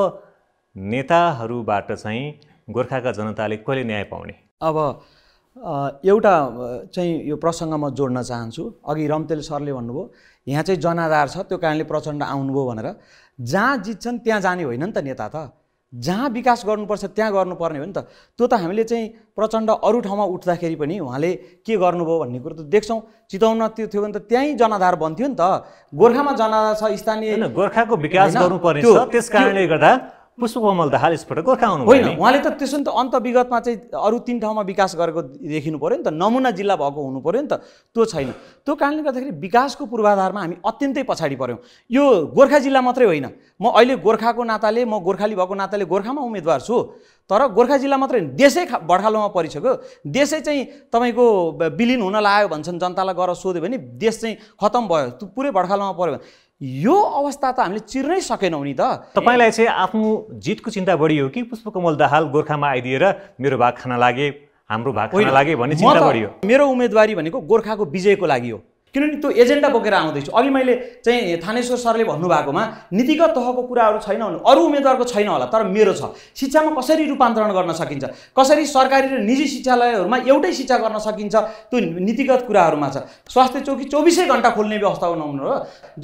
A: नेताहरूबाट चाहिँ गोर्खाका जनताले कहिले न्याय पाउने
C: अब एउटा चाहिँ यो प्रसङ्ग म जोड्न चाहन्छु अघि रम्तेल सरले भन्नुभयो यहाँ चाहिँ जनाधार छ त्यो कारणले प्रचण्ड आउनुभयो भनेर जहाँ जित्छन् त्यहाँ जाने होइन नि त नेता त जहाँ विकास गर्नुपर्छ त्यहाँ गर्नुपर्ने हो नि त त्यो त हामीले चाहिँ प्रचण्ड अरू ठाउँमा उठ्दाखेरि पनि उहाँले के गर्नुभयो भन्ने कुरो त देख्छौँ चिताउन त्यो थियो भने त त्यहीँ जनाधार बन्थ्यो नि त गोर्खामा जनाधार छ स्थानीय गोर्खाको विकास गर्नुपर्ने त्यस कारणले गर्दा पुष्पकमल दाहाल यसपल्ट गोर्खा आउनु होइन उहाँले त त्यसो त अन्त विगतमा चाहिँ अरू तिन ठाउँमा विकास गरेको देखिनु पऱ्यो नि त नमुना जिल्ला भएको हुनु पऱ्यो नि त त्यो छैन त्यो कारणले गर्दाखेरि विकासको पूर्वाधारमा हामी अत्यन्तै पछाडि पऱ्यौँ यो गोर्खा जिल्ला मात्रै होइन म अहिले गोर्खाको नाताले म गोर्खाली भएको नाताले गोर्खामा उम्मेदवार छु तर गोर्खा जिल्ला मात्रै होइन देशै खा बडखालोमा परिसक्यो देशै चाहिँ तपाईँको विलिन हुन लाग्यो भन्छन् जनतालाई गएर सोध्यो भने देश चाहिँ खतम भयो पुरै बडखालोमा पऱ्यो भने यो अवस्था त हामीले चिर्नै सकेनौँ नि त
A: तपाईँलाई चाहिँ आफ्नो जितको चिन्ता बढी हो कि पुष्पकमल दाहाल गोर्खामा आइदिएर मेरो भाग खान लागे हाम्रो भाग खान लागे भन्ने चिन्ता बढी हो मेरो उम्मेदवारी भनेको गोर्खाको विजयको लागि हो
C: किनभने त्यो एजेन्डा बोकेर आउँदैछु अघि मैले चाहिँ थानेश्वर सरले भन्नुभएकोमा नीतिगत तहको कुराहरू छैन भने अरू उम्मेद्वारको छैन होला तर मेरो छ शिक्षामा कसरी रूपान्तरण गर्न सकिन्छ कसरी सरकारी र निजी शिक्षालयहरूमा एउटै शिक्षा गर्न सकिन्छ त्यो नीतिगत कुराहरूमा छ स्वास्थ्य चौकी चौबिसै घन्टा खोल्ने व्यवस्था बनाउनु हो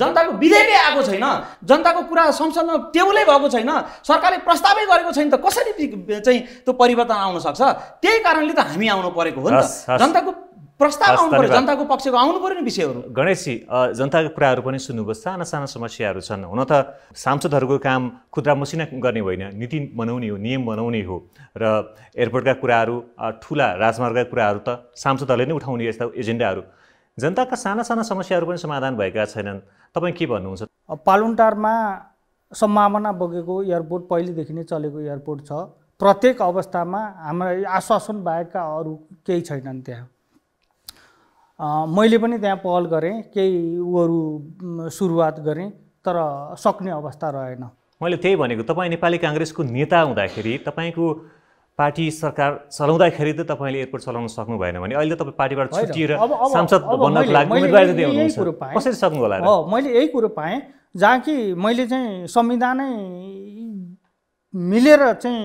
C: जनताको विधेयकै आएको छैन जनताको कुरा संसदमा टेबलै भएको छैन सरकारले प्रस्तावै गरेको छैन त कसरी चाहिँ त्यो परिवर्तन आउन सक्छ त्यही कारणले त हामी आउनु परेको हो नि जनताको प्रस्ताव आउनु पर्यो जनताको पक्षको आउनु पर्यो नि विषयहरू
A: गणेशजी जनताको कुराहरू पनि सुन्नुभयो साना साना समस्याहरू छन् हुन त सांसदहरूको काम खुद्रा मसिना गर्ने होइन नीति बनाउने हो नियम बनाउने हो र एयरपोर्टका कुराहरू ठुला राजमार्गका कुराहरू त सांसदहरूले नै उठाउने यस्ता एजेन्डाहरू जनताका साना साना समस्याहरू पनि समाधान भएका छैनन् तपाईँ के भन्नुहुन्छ पालुन्टारमा
D: सम्भावना बोकेको एयरपोर्ट पहिलेदेखि नै चलेको एयरपोर्ट छ प्रत्येक अवस्थामा हाम्रा आश्वासन बाहेकका अरू केही छैनन् त्यहाँ मैले पनि त्यहाँ पहल गरेँ केही उहरू सुरुवात गरेँ तर सक्ने अवस्था रहेन
A: मैले त्यही भनेको तपाईँ नेपाली काङ्ग्रेसको नेता हुँदाखेरि तपाईँको पार्टी सरकार चलाउँदाखेरि त तपाईँले एयरपोर्ट चलाउन सक्नु भएन भने अहिले तपाईँ पार्टीबाट छुटिएर सांसद बन्नको लागि कसरी सक्नु होला हो
D: मैले यही कुरो पाएँ जहाँ कि मैले चाहिँ संविधानै मिलेर चाहिँ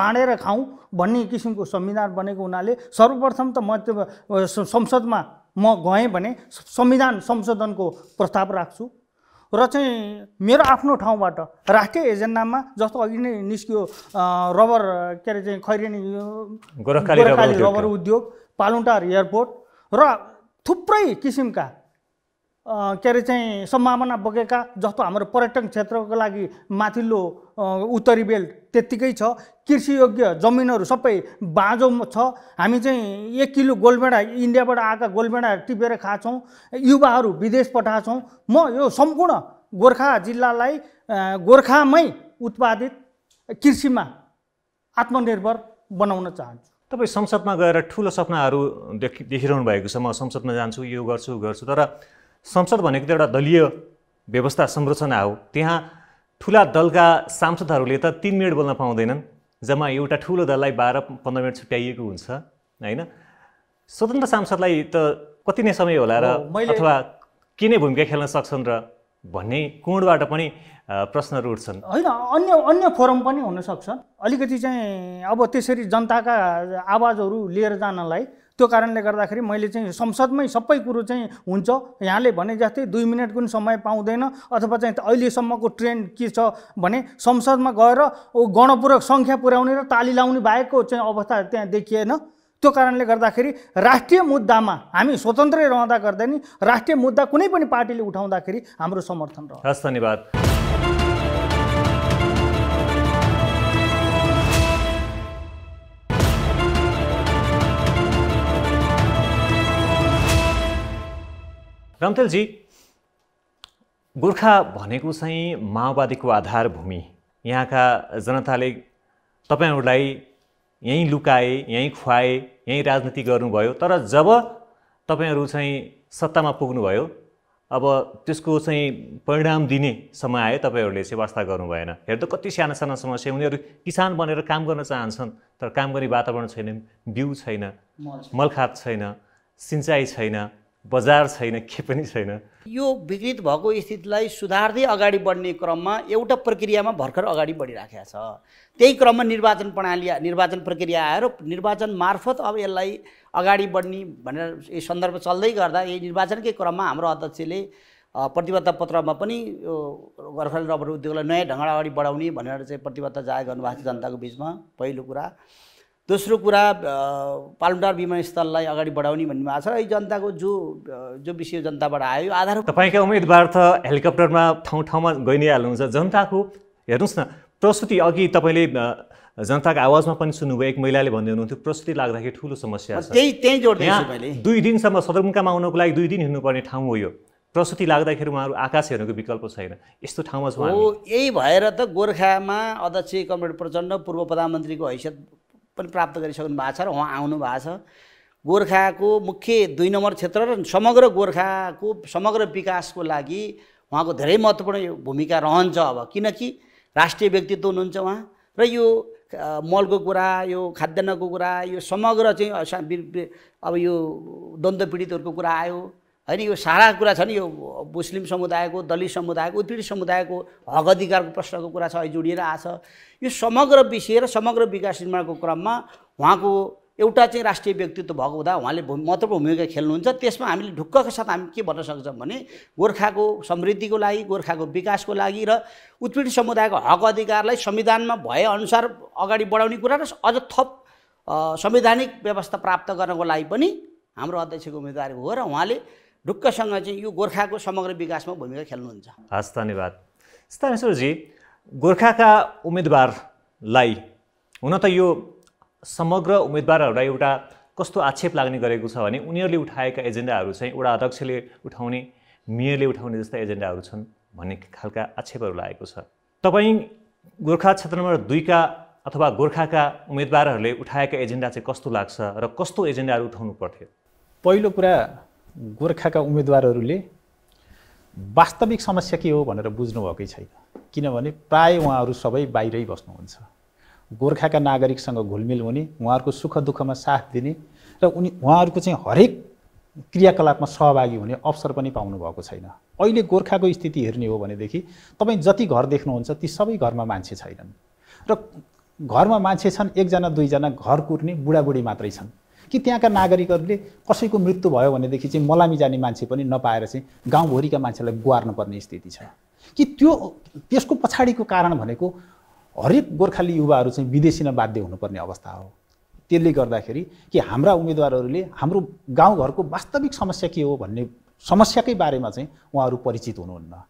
D: बाँडेर खाउँ भन्ने किसिमको संविधान बनेको हुनाले सर्वप्रथम त म त्यो संसदमा म गएँ भने संविधान संशोधनको प्रस्ताव राख्छु र चाहिँ मेरो आफ्नो ठाउँबाट राष्ट्रिय एजेन्डामा जस्तो अघि नै निस्कियो रबर के अरे चाहिँ खैरेनी गोर्खाली रबर उद्योग पालुटार एयरपोर्ट र थुप्रै किसिमका के अरे चाहिँ सम्भावना बोकेका जस्तो हाम्रो पर्यटन क्षेत्रको लागि माथिल्लो उत्तरी बेल्ट त्यत्तिकै छ कृषियोग्य जमिनहरू सबै बाँझो छ हामी चाहिँ एक किलो गोलभेडा इन्डियाबाट आएका गोलभेडा टिपेर खान्छौँ युवाहरू विदेश पठाएछौँ म यो सम्पूर्ण गोर्खा जिल्लालाई गोर्खामै उत्पादित कृषिमा आत्मनिर्भर बनाउन चाहन्छु
A: तपाईँ संसदमा गएर ठुलो सपनाहरू देखि देखिरहनु भएको छ म संसदमा जान्छु यो गर्छु गर्छु तर संसद भनेको त एउटा दलीय व्यवस्था संरचना हो त्यहाँ ठुला दलका सांसदहरूले त तिन मिनट बोल्न पाउँदैनन् जम्मा एउटा ठुलो दललाई बाह्र पन्ध्र मिनट छुट्याइएको हुन्छ होइन स्वतन्त्र सांसदलाई त कति नै समय होला र अथवा के नै भूमिका खेल्न सक्छन् र भन्ने कोणबाट पनि प्रश्नहरू उठ्छन् होइन
D: अन्य अन्य फोरम पनि हुनसक्छ अलिकति चाहिँ अब त्यसरी जनताका आवाजहरू लिएर जानलाई त्यो कारणले गर्दाखेरि मैले चाहिँ संसदमै सबै कुरो चाहिँ हुन्छ यहाँले भने जस्तै दुई मिनटको पनि समय पाउँदैन अथवा चाहिँ अहिलेसम्मको ट्रेन्ड के छ भने संसदमा गएर गणपूर्वक सङ्ख्या पुर्याउने र ताली लाउने बाहेकको चाहिँ अवस्था त्यहाँ देखिएन त्यो कारणले गर्दाखेरि राष्ट्रिय मुद्दामा हामी स्वतन्त्रै रहँदा गर्दै नि राष्ट्रिय मुद्दा कुनै पनि पार्टीले उठाउँदाखेरि हाम्रो समर्थन
A: रह धन्यवाद रामतेलजी गोर्खा भनेको चाहिँ माओवादीको आधारभूमि यहाँका जनताले तपाईँहरूलाई यहीँ लुकाए यहीँ खुवाए यहीँ राजनीति गर्नुभयो तर जब तपाईँहरू चाहिँ सत्तामा पुग्नुभयो अब त्यसको चाहिँ परिणाम दिने समय आयो तपाईँहरूले चाहिँ वास्ता गर्नु भएन हेर्दा कति साना साना समस्या उनीहरू किसान बनेर काम गर्न चाहन्छन् तर काम गर्ने वातावरण छैन बिउ छैन मलखात छैन सिँचाइ छैन बजार छैन के पनि छैन
E: यो विकृत भएको स्थितिलाई सुधार्दै अगाडि बढ्ने क्रममा एउटा प्रक्रियामा भर्खर अगाडि बढिराखेको छ त्यही क्रममा निर्वाचन प्रणाली निर्वाचन प्रक्रिया आयो र निर्वाचन मार्फत अब यसलाई अगाडि बढ्ने भनेर यो सन्दर्भ चल्दै गर्दा यही निर्वाचनकै क्रममा हाम्रो अध्यक्षले प्रतिबद्ध पत्रमा पनि यो गोर्खाल्यान्ड रबर उद्योगलाई नयाँ ढङ्गलाई अगाडि बढाउने भनेर चाहिँ प्रतिबद्धता जाहेर गर्नुभएको छ जनताको बिचमा पहिलो कुरा दोस्रो कुरा पालुटार विमानस्थललाई अगाडि बढाउने भन्नेमा छ है जनताको जो जो विषय जनताबाट आयो आधार
A: तपाईँका उम्मेदवार त हेलिकप्टरमा ठाउँ ठाउँमा गइ नै हाल्नुहुन्छ जनताको हेर्नुहोस् न प्रस्तुति अघि तपाईँले जनताको आवाजमा पनि सुन्नुभयो एक महिलाले भन्दै हुनुहुन्थ्यो प्रस्तुति लाग्दाखेरि ठुलो समस्या त्यही त्यही जोड्दैछु दुई दिनसम्म सदरमुकाम आउनको लागि दुई दिन हिँड्नुपर्ने ठाउँ हो यो प्रस्तुति लाग्दाखेरि उहाँहरू आकाश हेर्नुको विकल्प छैन यस्तो ठाउँमा छ हो
E: यही भएर त गोर्खामा अध्यक्ष कमरेड प्रचण्ड पूर्व प्रधानमन्त्रीको हैसियत पनि प्राप्त गरिसक्नु भएको छ र उहाँ आउनु भएको छ गोर्खाको मुख्य दुई नम्बर क्षेत्र र समग्र गोर्खाको समग्र विकासको लागि उहाँको धेरै महत्त्वपूर्ण भूमिका रहन्छ अब किनकि राष्ट्रिय व्यक्तित्व हुनुहुन्छ उहाँ र यो मलको कुरा यो खाद्यान्नको कुरा यो समग्र चाहिँ अब यो द्वन्द्व पीडितहरूको कुरा आयो होइन यो सारा कुरा छ नि यो मुस्लिम समुदायको दलित समुदायको उत्पीडित समुदायको हक अधिकारको प्रश्नको कुरा छ अहिले जोडिएर आएको छ यो समग्र विषय र समग्र विकास निर्माणको क्रममा उहाँको एउटा चाहिँ राष्ट्रिय व्यक्तित्व भएको हुँदा उहाँले महत्त्वपूर्ण भूमिका खेल्नुहुन्छ त्यसमा हामीले ढुक्कको साथ हामी के भन्न सक्छौँ भने गोर्खाको समृद्धिको लागि गोर्खाको विकासको लागि र उत्पीडित समुदायको हक अधिकारलाई संविधानमा भएअनुसार अगाडि बढाउने कुरा र अझ थप संवैधानिक व्यवस्था प्राप्त गर्नको लागि पनि हाम्रो अध्यक्षको उम्मेदवार हो र उहाँले ढुक्कसँग चाहिँ यो गोर्खाको समग्र विकासमा भूमिका खेल्नुहुन्छ
A: हस् धन्यवाद स्थानेश्वरजी गोर्खाका उम्मेदवारलाई हुन त यो समग्र उम्मेदवारहरूलाई एउटा कस्तो आक्षेप लाग्ने गरेको छ भने उनीहरूले उठाएका एजेन्डाहरू चाहिँ एउटा अध्यक्षले उठाउने मेयरले उठाउने जस्ता एजेन्डाहरू छन् भन्ने खालका आक्षेपहरू लागेको छ तपाईँ गोर्खा क्षेत्र नम्बर दुईका अथवा गोर्खाका उम्मेदवारहरूले उठाएका एजेन्डा चाहिँ कस्तो लाग्छ र कस्तो एजेन्डाहरू उठाउनु पर्थ्यो पहिलो कुरा
F: गोर्खाका उम्मेदवारहरूले वास्तविक समस्या के हो भनेर बुझ्नुभएकै छैन किनभने प्राय उहाँहरू सबै बाहिरै बस्नुहुन्छ गोर्खाका नागरिकसँग घुलमिल हुने उहाँहरूको सुख दुःखमा साथ दिने र उनी उहाँहरूको चाहिँ हरेक क्रियाकलापमा सहभागी हुने अवसर पनि पाउनुभएको छैन अहिले गोर्खाको स्थिति हेर्ने हो भनेदेखि तपाईँ जति घर देख्नुहुन्छ ती सबै घरमा मान्छे छैनन् र घरमा मान्छे छन् एकजना दुईजना घर कुर्ने बुढाबुढी मात्रै छन् कि त्यहाँका नागरिकहरूले कसैको मृत्यु भयो भनेदेखि चाहिँ मलामी जाने मान्छे पनि नपाएर चाहिँ गाउँभरिका मान्छेलाई गुहार्नुपर्ने स्थिति छ कि त्यो त्यसको पछाडिको कारण भनेको हरेक गोर्खाली युवाहरू चाहिँ विदेशी नै बाध्य हुनुपर्ने अवस्था हो त्यसले गर्दाखेरि कि हाम्रा उम्मेदवारहरूले हाम्रो गाउँघरको वास्तविक समस्या के हो भन्ने समस्याकै बारेमा चाहिँ उहाँहरू परिचित हुनुहुन्न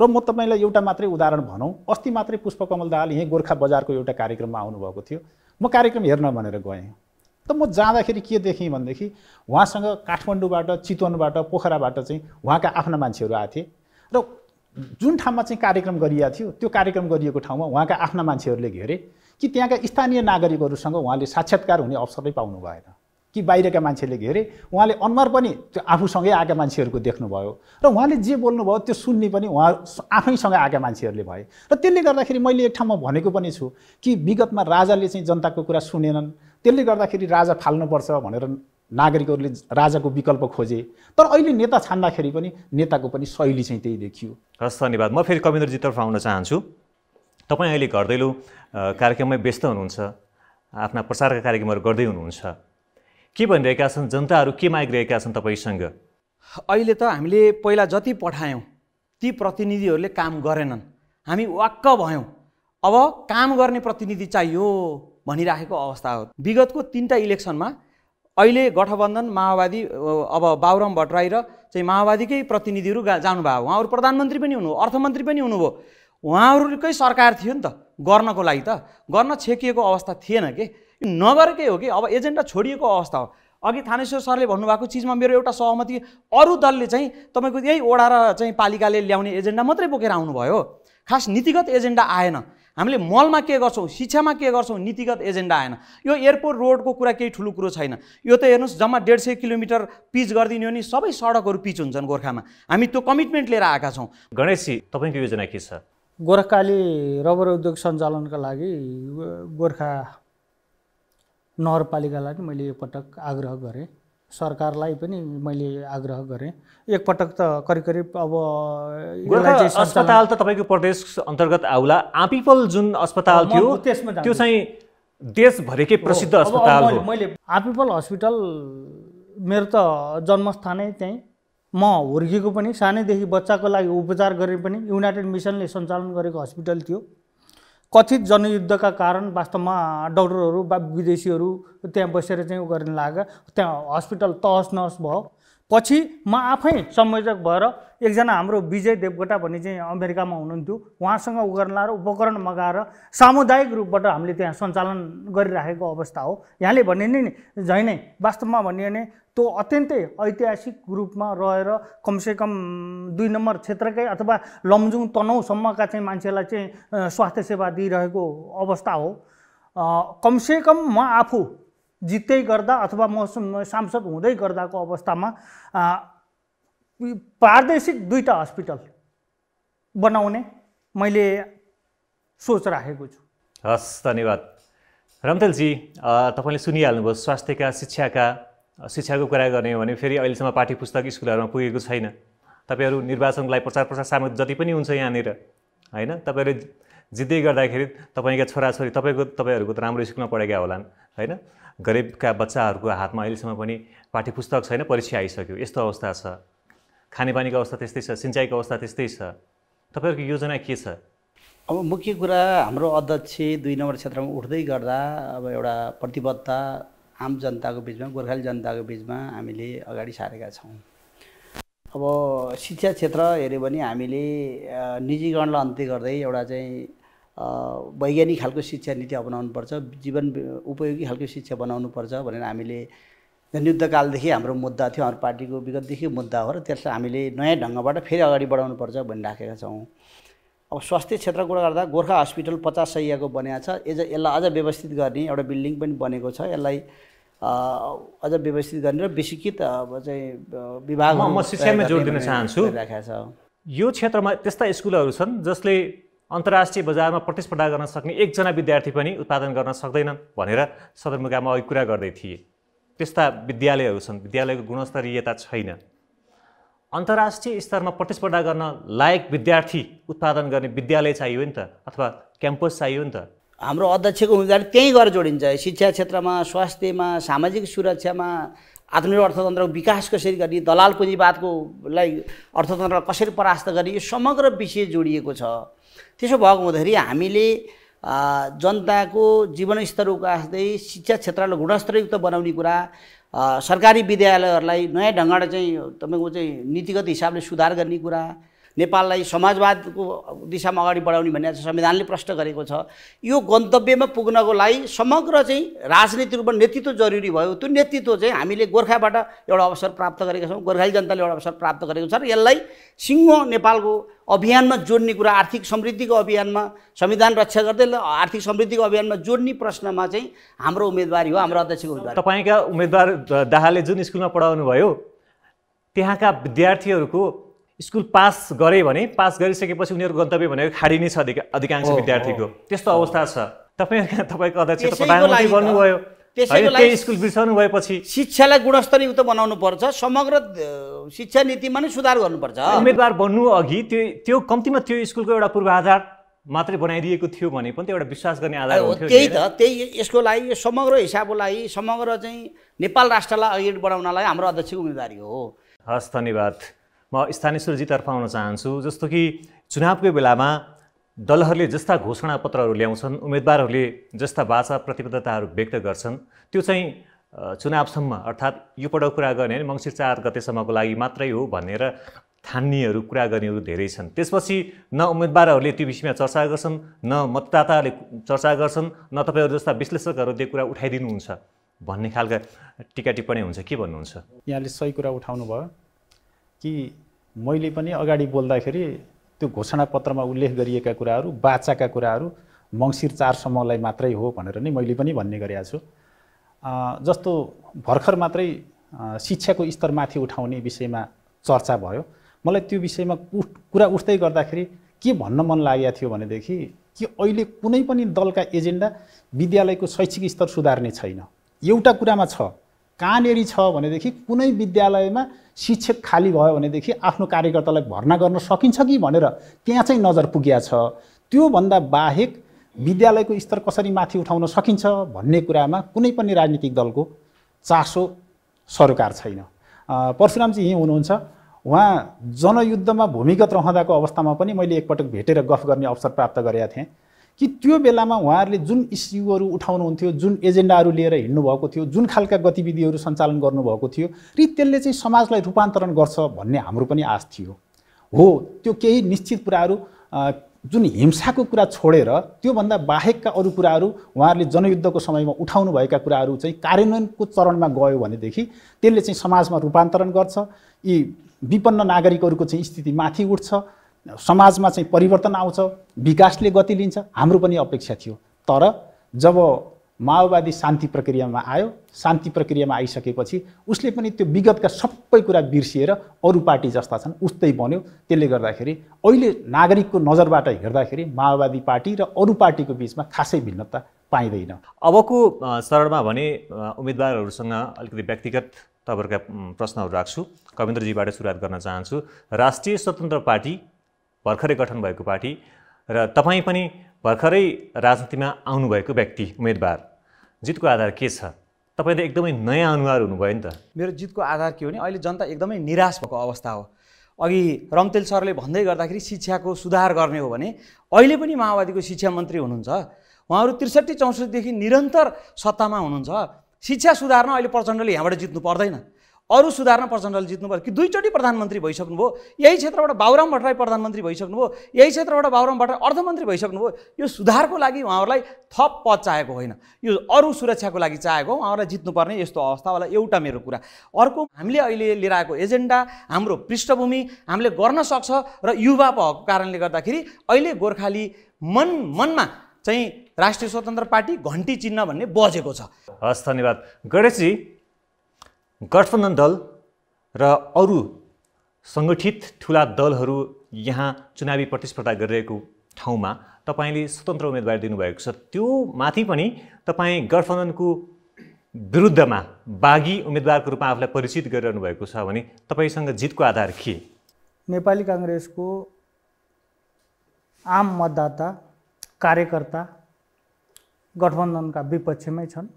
F: र म तपाईँलाई एउटा मात्रै उदाहरण भनौँ अस्ति मात्रै पुष्पकमल दाहाल यहीँ गोर्खा बजारको एउटा कार्यक्रममा आउनुभएको थियो म कार्यक्रम हेर्न भनेर गएँ त म जाँदाखेरि के देखेँ भनेदेखि उहाँसँग काठमाडौँबाट चितवनबाट पोखराबाट चाहिँ उहाँका आफ्ना मान्छेहरू आएको थिए र जुन ठाउँमा चाहिँ कार्यक्रम गरिएको थियो त्यो कार्यक्रम गरिएको ठाउँमा उहाँका आफ्ना मान्छेहरूले घेरे कि त्यहाँका स्थानीय नागरिकहरूसँग उहाँले साक्षात्कार हुने अवसरै पाउनु भएन कि बाहिरका मान्छेले घेरे उहाँले अनुहार पनि त्यो आफूसँगै आएका मान्छेहरूको देख्नुभयो र उहाँले जे बोल्नुभयो त्यो सुन्ने पनि उहाँ आफैसँग आएका मान्छेहरूले भए र त्यसले गर्दाखेरि मैले एक ठाउँमा भनेको पनि छु कि विगतमा राजाले चाहिँ जनताको कुरा सुनेनन् त्यसले गर्दाखेरि राजा फाल्नुपर्छ भनेर नागरिकहरूले राजाको विकल्प खोजे तर अहिले नेता छान्दाखेरि पनि नेताको पनि शैली चाहिँ त्यही देखियो
A: हस् धन्यवाद म फेरि कविन्द्रजीतर्फ आउन चाहन्छु तपाईँ अहिले घरदैलो कार्यक्रममै व्यस्त हुनुहुन्छ आफ्ना प्रचारका कार्यक्रमहरू गर्दै हुनुहुन्छ के भनिरहेका छन् जनताहरू के मागिरहेका छन् तपाईँसँग
C: अहिले त हामीले पहिला जति पठायौँ ती प्रतिनिधिहरूले काम गरेनन् हामी वाक्क भयौँ अब काम गर्ने प्रतिनिधि चाहियो भनिराखेको अवस्था हो विगतको तिनवटा इलेक्सनमा अहिले गठबन्धन माओवादी अब बाबुराम भट्टराई र चाहिँ माओवादीकै प्रतिनिधिहरू गा जानुभयो उहाँहरू प्रधानमन्त्री पनि हुनुभयो अर्थमन्त्री पनि हुनुभयो उहाँहरूकै सरकार थियो नि त गर्नको लागि त गर्न छेकिएको अवस्था थिएन कि नगरेकै हो कि अब एजेन्डा छोडिएको अवस्था हो अघि थानेश्वर सरले भन्नुभएको चिजमा मेरो एउटा सहमति अरू दलले चाहिँ तपाईँको यही ओडा र चाहिँ पालिकाले ल्याउने एजेन्डा मात्रै बोकेर आउनुभयो खास नीतिगत एजेन्डा आएन हामीले मलमा के गर्छौँ शिक्षामा के गर्छौँ नीतिगत एजेन्डा आएन यो एयरपोर्ट रोडको कुरा केही ठुलो कुरो छैन यो त हेर्नुहोस् जम्मा डेढ सय किलोमिटर पिच गरिदिने हो नि सबै सडकहरू पिच हुन्छन् गोर्खामा हामी त्यो कमिटमेन्ट लिएर आएका छौँ गणेशजी तपाईँको योजना के छ
D: गोर्खाली रबर उद्योग सञ्चालनका लागि गोर्खा नगरपालिकालाई मैले एकपटक आग्रह गरेँ सरकारलाई पनि मैले आग्रह गरेँ एकपटक त करिब करिब अब अस्पताल
A: त तपाईँको प्रदेश अन्तर्गत आउला आपिपल जुन अस्पताल थियो त्यसमा त्यो चाहिँ देशभरिकै प्रसिद्ध अस्पताल हो
D: मैले आपिपल हस्पिटल मेरो त जन्मस्थानै त्यहीँ म हुर्किएको पनि सानैदेखि बच्चाको लागि उपचार गरे पनि युनाइटेड मिसनले सञ्चालन गरेको हस्पिटल थियो कथित जनयुद्धका कारण वास्तवमा डक्टरहरू बा विदेशीहरू त्यहाँ बसेर चाहिँ उ गर्न लाग्यो त्यहाँ हस्पिटल तहस नहस भयो पछि म आफै संयोजक भएर एकजना हाम्रो विजय देवकोटा भन्ने चाहिँ अमेरिकामा हुनुहुन्थ्यो उहाँसँग उ गर्न लाएर उपकरण मगाएर सामुदायिक रूपबाट हामीले त्यहाँ सञ्चालन गरिराखेको अवस्था हो यहाँले भने नि झैँ नै वास्तवमा भनियो भने त्यो अत्यन्तै ऐतिहासिक रूपमा रहेर कमसेकम दुई नम्बर क्षेत्रकै अथवा लमजुङ तनहुसम्मका चाहिँ मान्छेलाई चाहिँ स्वास्थ्य सेवा दिइरहेको अवस्था हो कमसेकम म आफू जित्दै गर्दा अथवा म सांसद हुँदै गर्दाको अवस्थामा प्रादेशिक दुईवटा हस्पिटल बनाउने मैले सोच राखेको छु
A: हस् धन्यवाद रमतेलजी तपाईँले सुनिहाल्नुभयो स्वास्थ्यका शिक्षाका शिक्षाको कुरा गर्ने हो भने फेरि अहिलेसम्म पाठ्य पुस्तक स्कुलहरूमा पुगेको छैन तपाईँहरू निर्वाचनको लागि प्रचार प्रसार सामग्री जति पनि हुन्छ यहाँनिर होइन तपाईँहरू जित्दै गर्दाखेरि तपाईँका छोराछोरी तपाईँको तपाईँहरूको त राम्रो स्कुलमा पढेका होलान् होइन गरिबका बच्चाहरूको हातमा अहिलेसम्म पनि पाठ्यपुस्तक छैन परीक्षा आइसक्यो यस्तो अवस्था छ खानेपानीको अवस्था त्यस्तै छ सिँचाइको अवस्था त्यस्तै छ तपाईँहरूको योजना के छ
E: अब मुख्य कुरा हाम्रो अध्यक्ष दुई नम्बर क्षेत्रमा उठ्दै गर्दा अब एउटा प्रतिबद्धता आम जनताको बिचमा गोर्खाली जनताको बिचमा हामीले अगाडि सारेका छौँ अब शिक्षा क्षेत्र हेऱ्यो भने हामीले निजीकरणलाई अन्त्य गर्दै एउटा चाहिँ वैज्ञानिक खालको शिक्षा नीति अपनाउनुपर्छ जीवन उपयोगी खालको शिक्षा बनाउनुपर्छ भनेर हामीले जनयुद्धकालदेखि हाम्रो मुद्दा थियो हाम्रो पार्टीको विगतदेखि मुद्दा हो र त्यसलाई हामीले नयाँ ढङ्गबाट फेरि अगाडि बढाउनु पर्छ भनिराखेका छौँ अब स्वास्थ्य क्षेत्र कुरा गर्दा गोर्खा हस्पिटल पचास सयको बनाएको छ एज यसलाई अझ व्यवस्थित गर्ने एउटा बिल्डिङ पनि बनेको छ यसलाई अझ व्यवस्थित गर्ने र विशिकित अब चाहिँ विभागमा म शिक्षामा जोड दिन चाहन्छु
A: यो क्षेत्रमा त्यस्ता स्कुलहरू छन् जसले अन्तर्राष्ट्रिय बजारमा प्रतिस्पर्धा गर्न सक्ने एकजना विद्यार्थी पनि उत्पादन गर्न सक्दैनन् भनेर सदरमुकामा अघि कुरा गर्दै थिए त्यस्ता विद्यालयहरू छन् विद्यालयको गुणस्तरीयता छैन अन्तर्राष्ट्रिय स्तरमा प्रतिस्पर्धा गर्न लायक विद्यार्थी उत्पादन गर्ने विद्यालय चाहियो नि त अथवा क्याम्पस चाहियो नि त हाम्रो अध्यक्षको भूमिकाले त्यहीँ गएर जोडिन्छ शिक्षा क्षेत्रमा
E: स्वास्थ्यमा सामाजिक सुरक्षामा आत्मनिर्भर अर्थतन्त्रको विकास कसरी गर्ने दलाल पुँजीवादकोलाई अर्थतन्त्र कसरी परास्त गर्ने यो समग्र विषय जोडिएको छ त्यसो भएको हुँदाखेरि हामीले जनताको जीवनस्तर उकास्दै शिक्षा क्षेत्रलाई गुणस्तरयुक्त बनाउने कुरा सरकारी विद्यालयहरूलाई नयाँ ढङ्गबाट चाहिँ तपाईँको चाहिँ नीतिगत हिसाबले सुधार गर्ने कुरा नेपाललाई समाजवादको दिशामा अगाडि बढाउने भन्ने संविधानले प्रश्न गरेको छ यो गन्तव्यमा पुग्नको लागि समग्र चाहिँ राजनीतिक रूपमा नेतृत्व जरुरी भयो त्यो नेतृत्व चाहिँ हामीले गोर्खाबाट एउटा अवसर प्राप्त गरेका छौँ गोर्खाली जनताले एउटा अवसर प्राप्त गरेको छ र यसलाई सिङ्गो नेपालको अभियानमा जोड्ने कुरा आर्थिक समृद्धिको अभियानमा संविधान रक्षा गर्दै आर्थिक समृद्धिको अभियानमा जोड्ने प्रश्नमा चाहिँ हाम्रो उम्मेदवारी
A: हो हाम्रो अध्यक्षको उम्मेदवार तपाईँका उम्मेदवार दाहालले जुन स्कुलमा पढाउनु भयो त्यहाँका विद्यार्थीहरूको स्कुल पास गरे भने पास गरिसकेपछि उनीहरूको गन्तव्य भनेको खाडी नै छ अधिकांश विद्यार्थीको त्यस्तो अवस्था छ तपाईँ तपाईँको अध्यक्ष प्रधानमन्त्री
E: स्कुल बिर्साउनु भएपछि शिक्षालाई गुणस्तरयुक्त बनाउनु पर्छ समग्र शिक्षा नीतिमा नै सुधार गर्नुपर्छ
A: उम्मेदवार बन्नु अघि त्यो त्यो कम्तीमा त्यो स्कुलको एउटा पूर्वाधार मात्रै बनाइदिएको थियो भने पनि एउटा विश्वास गर्ने आधार हो त्यही त त्यही यसको लागि यो समग्र हिसाबको
E: लागि समग्र चाहिँ नेपाल राष्ट्रलाई अघि बढाउनलाई हाम्रो अध्यक्षको उम्मेदवारी हो
A: हस् धन्यवाद म स्थानीय सुरुजीतर्फ आउन चाहन्छु जस्तो कि चुनावको बेलामा दलहरूले जस्ता घोषणापत्रहरू ल्याउँछन् उम्मेदवारहरूले जस्ता वाचा प्रतिबद्धताहरू व्यक्त गर्छन् त्यो चाहिँ चुनावसम्म अर्थात् यो पटक कुरा गर्ने भने मङ्सिर चार गतेसम्मको लागि मात्रै हो भनेर ठान्नेहरू कुरा गर्नेहरू धेरै छन् त्यसपछि न उम्मेदवारहरूले त्यो विषयमा चर्चा गर्छन् न मतदाताहरूले चर्चा गर्छन् न तपाईँहरू जस्ता विश्लेषकहरू त्यो कुरा उठाइदिनुहुन्छ भन्ने खालका टिका टिप्पणी हुन्छ के भन्नुहुन्छ
F: यहाँले सही कुरा उठाउनु भयो कि मैले पनि अगाडि बोल्दाखेरि त्यो घोषणापत्रमा उल्लेख गरिएका कुराहरू बाचाका कुराहरू मङ्सिर चार समूहलाई मात्रै हो भनेर नै मैले पनि भन्ने गरेका छु जस्तो भर्खर मात्रै शिक्षाको स्तर माथि उठाउने विषयमा चर्चा भयो मलाई त्यो विषयमा उठ कुरा उठ्दै गर्दाखेरि के भन्न मन लागेको थियो भनेदेखि कि अहिले कुनै पनि दलका एजेन्डा विद्यालयको शैक्षिक स्तर सुधार्ने छैन एउटा कुरामा छ कहाँनेरि छ भनेदेखि कुनै विद्यालयमा शिक्षक खाली भयो भनेदेखि आफ्नो कार्यकर्तालाई भर्ना गर्न सकिन्छ कि भनेर त्यहाँ चाहिँ नजर पुग्या छ त्योभन्दा बाहेक विद्यालयको स्तर कसरी माथि उठाउन सकिन्छ भन्ने कुरामा कुनै पनि राजनीतिक दलको चासो सरकार छैन परशुरामजी यहीँ हुनुहुन्छ उहाँ जनयुद्धमा भूमिगत रहँदाको अवस्थामा पनि मैले एकपटक भेटेर गफ गर्ने अवसर प्राप्त गरेका थिएँ कि त्यो बेलामा उहाँहरूले जुन इस्युहरू उठाउनुहुन्थ्यो जुन एजेन्डाहरू लिएर हिँड्नुभएको थियो जुन खालका गतिविधिहरू सञ्चालन गर्नुभएको थियो र त्यसले चाहिँ समाजलाई रूपान्तरण गर्छ भन्ने हाम्रो पनि आश थियो हो त्यो केही निश्चित कुराहरू जुन हिंसाको कुरा छोडेर त्योभन्दा बाहेकका अरू कुराहरू उहाँहरूले जनयुद्धको समयमा उठाउनुभएका कुराहरू चाहिँ कार्यान्वयनको चरणमा गयो भनेदेखि त्यसले चाहिँ समाजमा रूपान्तरण गर्छ यी विपन्न नागरिकहरूको चाहिँ स्थिति माथि उठ्छ समाजमा चाहिँ परिवर्तन आउँछ विकासले गति लिन्छ हाम्रो पनि अपेक्षा थियो तर जब माओवादी शान्ति प्रक्रियामा आयो शान्ति प्रक्रियामा आइसकेपछि उसले पनि त्यो विगतका सबै कुरा बिर्सिएर अरू पार्टी जस्ता छन् उस्तै बन्यो त्यसले गर्दाखेरि अहिले नागरिकको नजरबाट हेर्दाखेरि माओवादी पार्टी र अरू पार्टीको बिचमा खासै भिन्नता पाइँदैन
A: अबको चरणमा भने उम्मेदवारहरूसँग अलिकति व्यक्तिगत तपाईँहरूका प्रश्नहरू राख्छु कविन्द्रजीबाट सुरुवात गर्न चाहन्छु राष्ट्रिय स्वतन्त्र पार्टी भर्खरै गठन भएको पार्टी र तपाईँ पनि भर्खरै राजनीतिमा आउनुभएको व्यक्ति उम्मेदवार जितको आधार के छ तपाईँ त एकदमै नयाँ अनुहार हुनुभयो नि त
C: मेरो जितको आधार के हो भने अहिले जनता एकदमै निराश भएको अवस्था हो अघि रमतेल सरले भन्दै गर्दाखेरि शिक्षाको सुधार गर्ने हो भने अहिले पनि माओवादीको शिक्षा मन्त्री हुनुहुन्छ उहाँहरू त्रिसठी चौसठीदेखि निरन्तर सत्तामा हुनुहुन्छ शिक्षा सुधार्न अहिले प्रचण्डले यहाँबाट जित्नु पर्दैन अरू सुधार्न प्रचण्डले जित्नु पऱ्यो कि दुईचोटि प्रधानमन्त्री भइसक्नुभयो यही क्षेत्रबाट बाबुराम भट्टराई प्रधानमन्त्री भइसक्नुभयो यही क्षेत्रबाट बाबुराम भट्टराई अर्थमन्त्री भइसक्नुभयो यो सुधारको लागि उहाँहरूलाई थप पद चाहेको होइन यो अरू सुरक्षाको लागि चाहेको उहाँहरूलाई जित्नुपर्ने यस्तो अवस्था होला एउटा मेरो कुरा अर्को हामीले अहिले लिएर आएको एजेन्डा हाम्रो पृष्ठभूमि हामीले गर्न सक्छ र युवा भएको कारणले गर्दाखेरि अहिले गोर्खाली
A: मन मनमा चाहिँ राष्ट्रिय स्वतन्त्र पार्टी घन्टी चिन्ह भन्ने बजेको छ हस् धन्यवाद गणेशजी गठबन्धन दल र अरू सङ्गठित ठुला दलहरू यहाँ चुनावी प्रतिस्पर्धा गरिरहेको ठाउँमा तपाईँले स्वतन्त्र उम्मेदवार दिनुभएको छ त्यो माथि पनि तपाईँ गठबन्धनको विरुद्धमा बाघी उम्मेदवारको रूपमा आफूलाई परिचित गरिरहनु भएको छ भने तपाईँसँग जितको आधार के
D: नेपाली काङ्ग्रेसको आम मतदाता कार्यकर्ता गठबन्धनका विपक्षमै छन्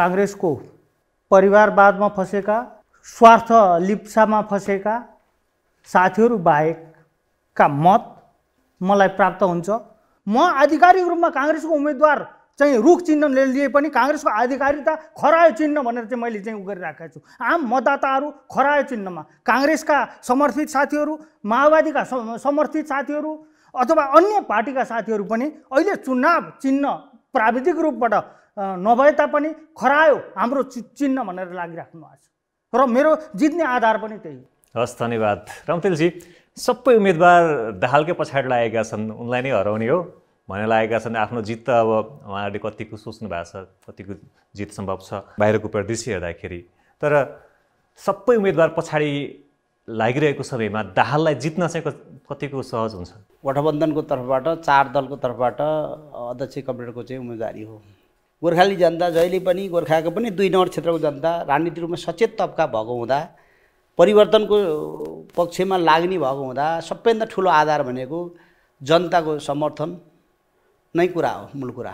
D: काङ्ग्रेसको परिवारवादमा फँसेका स्वार्थ लिप्सामा फँसेका साथीहरू बाहेकका मत मलाई प्राप्त हुन्छ म आधिकारिक रूपमा काङ्ग्रेसको उम्मेदवार चाहिँ रुख चिन्हले लिए पनि काङ्ग्रेसको आधिकारिकता खरायो चिन्ह भनेर चाहिँ मैले चाहिँ उ गरिराखेको छु आम मतदाताहरू खरायो चिन्हमा काङ्ग्रेसका समर्थित साथीहरू माओवादीका समर्थित साथीहरू अथवा अन्य पार्टीका साथीहरू पनि अहिले चुनाव चिन्ह प्राविधिक रूपबाट नभए तापनि खरायो हाम्रो चिन्ह भनेर लागिराख्नु भएको छ र मेरो जित्ने आधार पनि त्यही
A: हस् धन्यवाद रमतेलजी सबै उम्मेदवार दाहालकै पछाडि लागेका छन् उनलाई नै हराउने हो भनेर लागेका छन् आफ्नो जित त अब उहाँहरूले कतिको सोच्नु भएको छ कतिको जित सम्भव छ बाहिरको प्रदेश हेर्दाखेरि तर सबै उम्मेदवार पछाडि लागिरहेको समयमा दाहाललाई जित्न चाहिँ कतिको सहज हुन्छ गठबन्धनको तर्फबाट
E: चार दलको तर्फबाट अध्यक्ष कमरेडको चाहिँ उम्मेदवारी हो गोर्खाली जनता जहिले पनि गोर्खाको पनि दुई नम्बर क्षेत्रको जनता राजनीतिक रूपमा सचेत तबका भएको हुँदा परिवर्तनको पक्षमा लाग्ने भएको हुँदा सबैभन्दा ठुलो आधार भनेको जनताको समर्थन नै कुरा हो मूल कुरा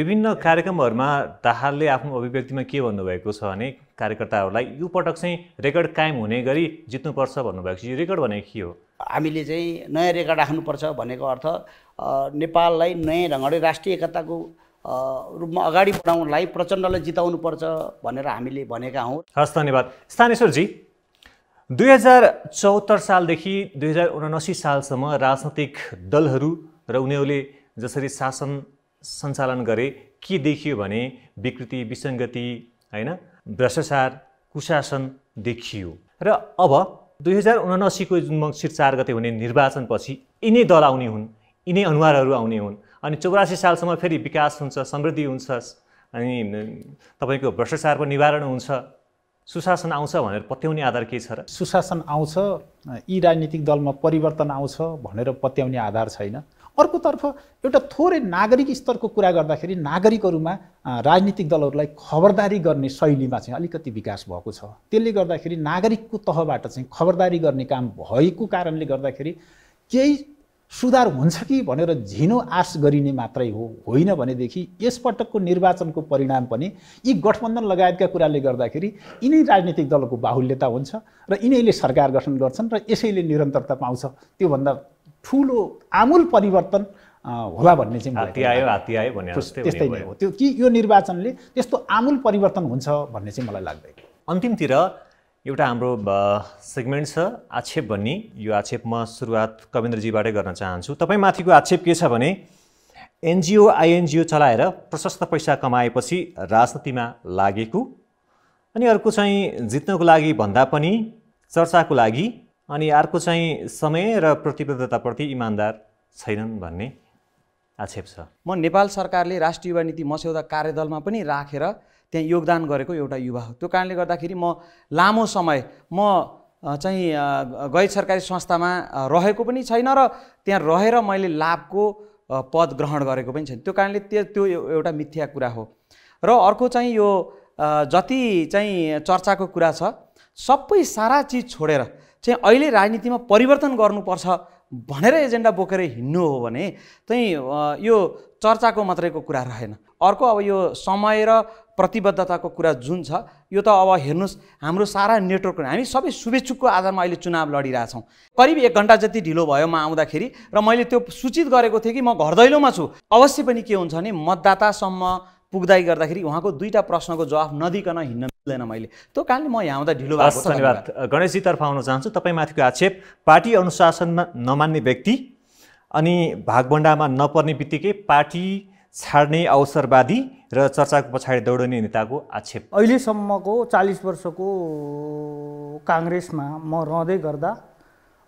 A: विभिन्न कार्यक्रमहरूमा दाहालले आफ्नो अभिव्यक्तिमा के भन्नुभएको छ भने कार्यकर्ताहरूलाई यो पटक चाहिँ रेकर्ड कायम हुने गरी जित्नुपर्छ भन्नुभएको छ यो रेकर्ड भनेको के हो हामीले चाहिँ नयाँ रेकर्ड राख्नुपर्छ भनेको अर्थ
E: नेपाललाई नयाँ ढङ्गले राष्ट्रिय एकताको रूपमा अगाडि बढाउनलाई प्रचण्डलाई पर्छ भनेर हामीले भनेका हौँ
A: हस् धन्यवाद स्थानेश्वरजी दुई हजार चौहत्तर सालदेखि दुई हजार उनासी सालसम्म राजनैतिक दलहरू र उनीहरूले जसरी शासन सञ्चालन गरे के देखियो भने विकृति विसङ्गति होइन भ्रष्टाचार कुशासन देखियो र अब दुई हजार उनासीको जुन मङ्सिर चार गते हुने निर्वाचनपछि यिनै दल आउने हुन् यिनै अनुहारहरू आउने हुन् अनि चौरासी सालसम्म फेरि विकास हुन्छ समृद्धि हुन्छ अनि तपाईँको भ्रष्टाचारको निवारण हुन्छ सुशासन आउँछ भनेर पत्याउने आधार के छ र सुशासन आउँछ यी राजनीतिक दलमा परिवर्तन आउँछ भनेर पत्याउने आधार छैन
F: अर्कोतर्फ एउटा थोरै नागरिक स्तरको कुरा गर्दाखेरि नागरिकहरूमा राजनीतिक दलहरूलाई खबरदारी गर्ने शैलीमा चाहिँ अलिकति विकास भएको छ त्यसले गर्दाखेरि नागरिकको तहबाट चाहिँ खबरदारी गर्ने काम भएको कारणले गर्दाखेरि केही सुधार हुन्छ कि भनेर झिनो आश गरिने मात्रै हो होइन भनेदेखि यसपटकको निर्वाचनको परिणाम पनि यी गठबन्धन लगायतका कुराले गर्दाखेरि यिनै राजनीतिक दलको बाहुल्यता हुन्छ र यिनैले सरकार गठन गर्छन् र यसैले निरन्तरता पाउँछ त्योभन्दा ठुलो आमूल परिवर्तन होला भन्ने चाहिँ
A: त्यस्तै नै हो त्यो
F: कि यो निर्वाचनले त्यस्तो आमूल परिवर्तन हुन्छ भन्ने चाहिँ मलाई लाग्दैन
A: अन्तिमतिर एउटा हाम्रो सेगमेन्ट छ आक्षेप भन्ने यो आक्षेप म सुरुवात कविन्द्रजीबाटै गर्न चाहन्छु तपाईँ माथिको आक्षेप के छ भने एनजिओ आइएनजिओ चलाएर प्रशस्त पैसा कमाएपछि राजनीतिमा लागेको अनि अर्को चाहिँ जित्नको लागि भन्दा पनि चर्चाको लागि अनि अर्को चाहिँ समय र प्रतिबद्धताप्रति इमान्दार छैनन् भन्ने आक्षेप छ
C: म नेपाल सरकारले राष्ट्रिय युवा नीति मस्यौदा कार्यदलमा पनि राखेर त्यहाँ योगदान गरेको एउटा युवा हो त्यो कारणले गर्दाखेरि म लामो समय म चाहिँ गैर सरकारी संस्थामा रहेको पनि छैन र त्यहाँ रहेर मैले लाभको पद ग्रहण गरेको पनि छैन त्यो कारणले त्यो त्यो एउटा मिथ्या कुरा हो र अर्को चाहिँ यो जति चाहिँ चर्चाको कुरा छ सबै सारा चिज छोडेर चाहिँ अहिले राजनीतिमा परिवर्तन गर्नुपर्छ भनेर एजेन्डा बोकेर हिँड्नु हो भने चाहिँ यो चर्चाको मात्रैको कुरा रहेन अर्को अब यो समय र प्रतिबद्धताको कुरा जुन छ यो त अब हेर्नुहोस् हाम्रो सारा नेटवर्क हामी सबै शुभेच्छुकको आधारमा अहिले चुनाव लडिरहेछौँ करिब एक घन्टा जति ढिलो भयो म आउँदाखेरि र मैले त्यो सूचित गरेको थिएँ कि म घर दैलोमा छु अवश्य पनि के हुन्छ भने मतदातासम्म पुग्दै गर्दाखेरि उहाँको दुईवटा प्रश्नको
A: जवाफ नदिकन हिँड्न मिल्दैन मैले त्यो कारणले म यहाँ आउँदा ढिलो भएको धन्यवाद गणेशजीतर्फ आउन चाहन्छु तपाईँमाथिको आक्षेप पार्टी अनुशासनमा नमान्ने व्यक्ति अनि भागभन्डामा नपर्ने बित्तिकै पार्टी छाड्ने अवसरवादी र चर्चाको पछाडि दौडने नेताको आक्षेप
D: अहिलेसम्मको चालिस वर्षको काङ्ग्रेसमा म रहँदै गर्दा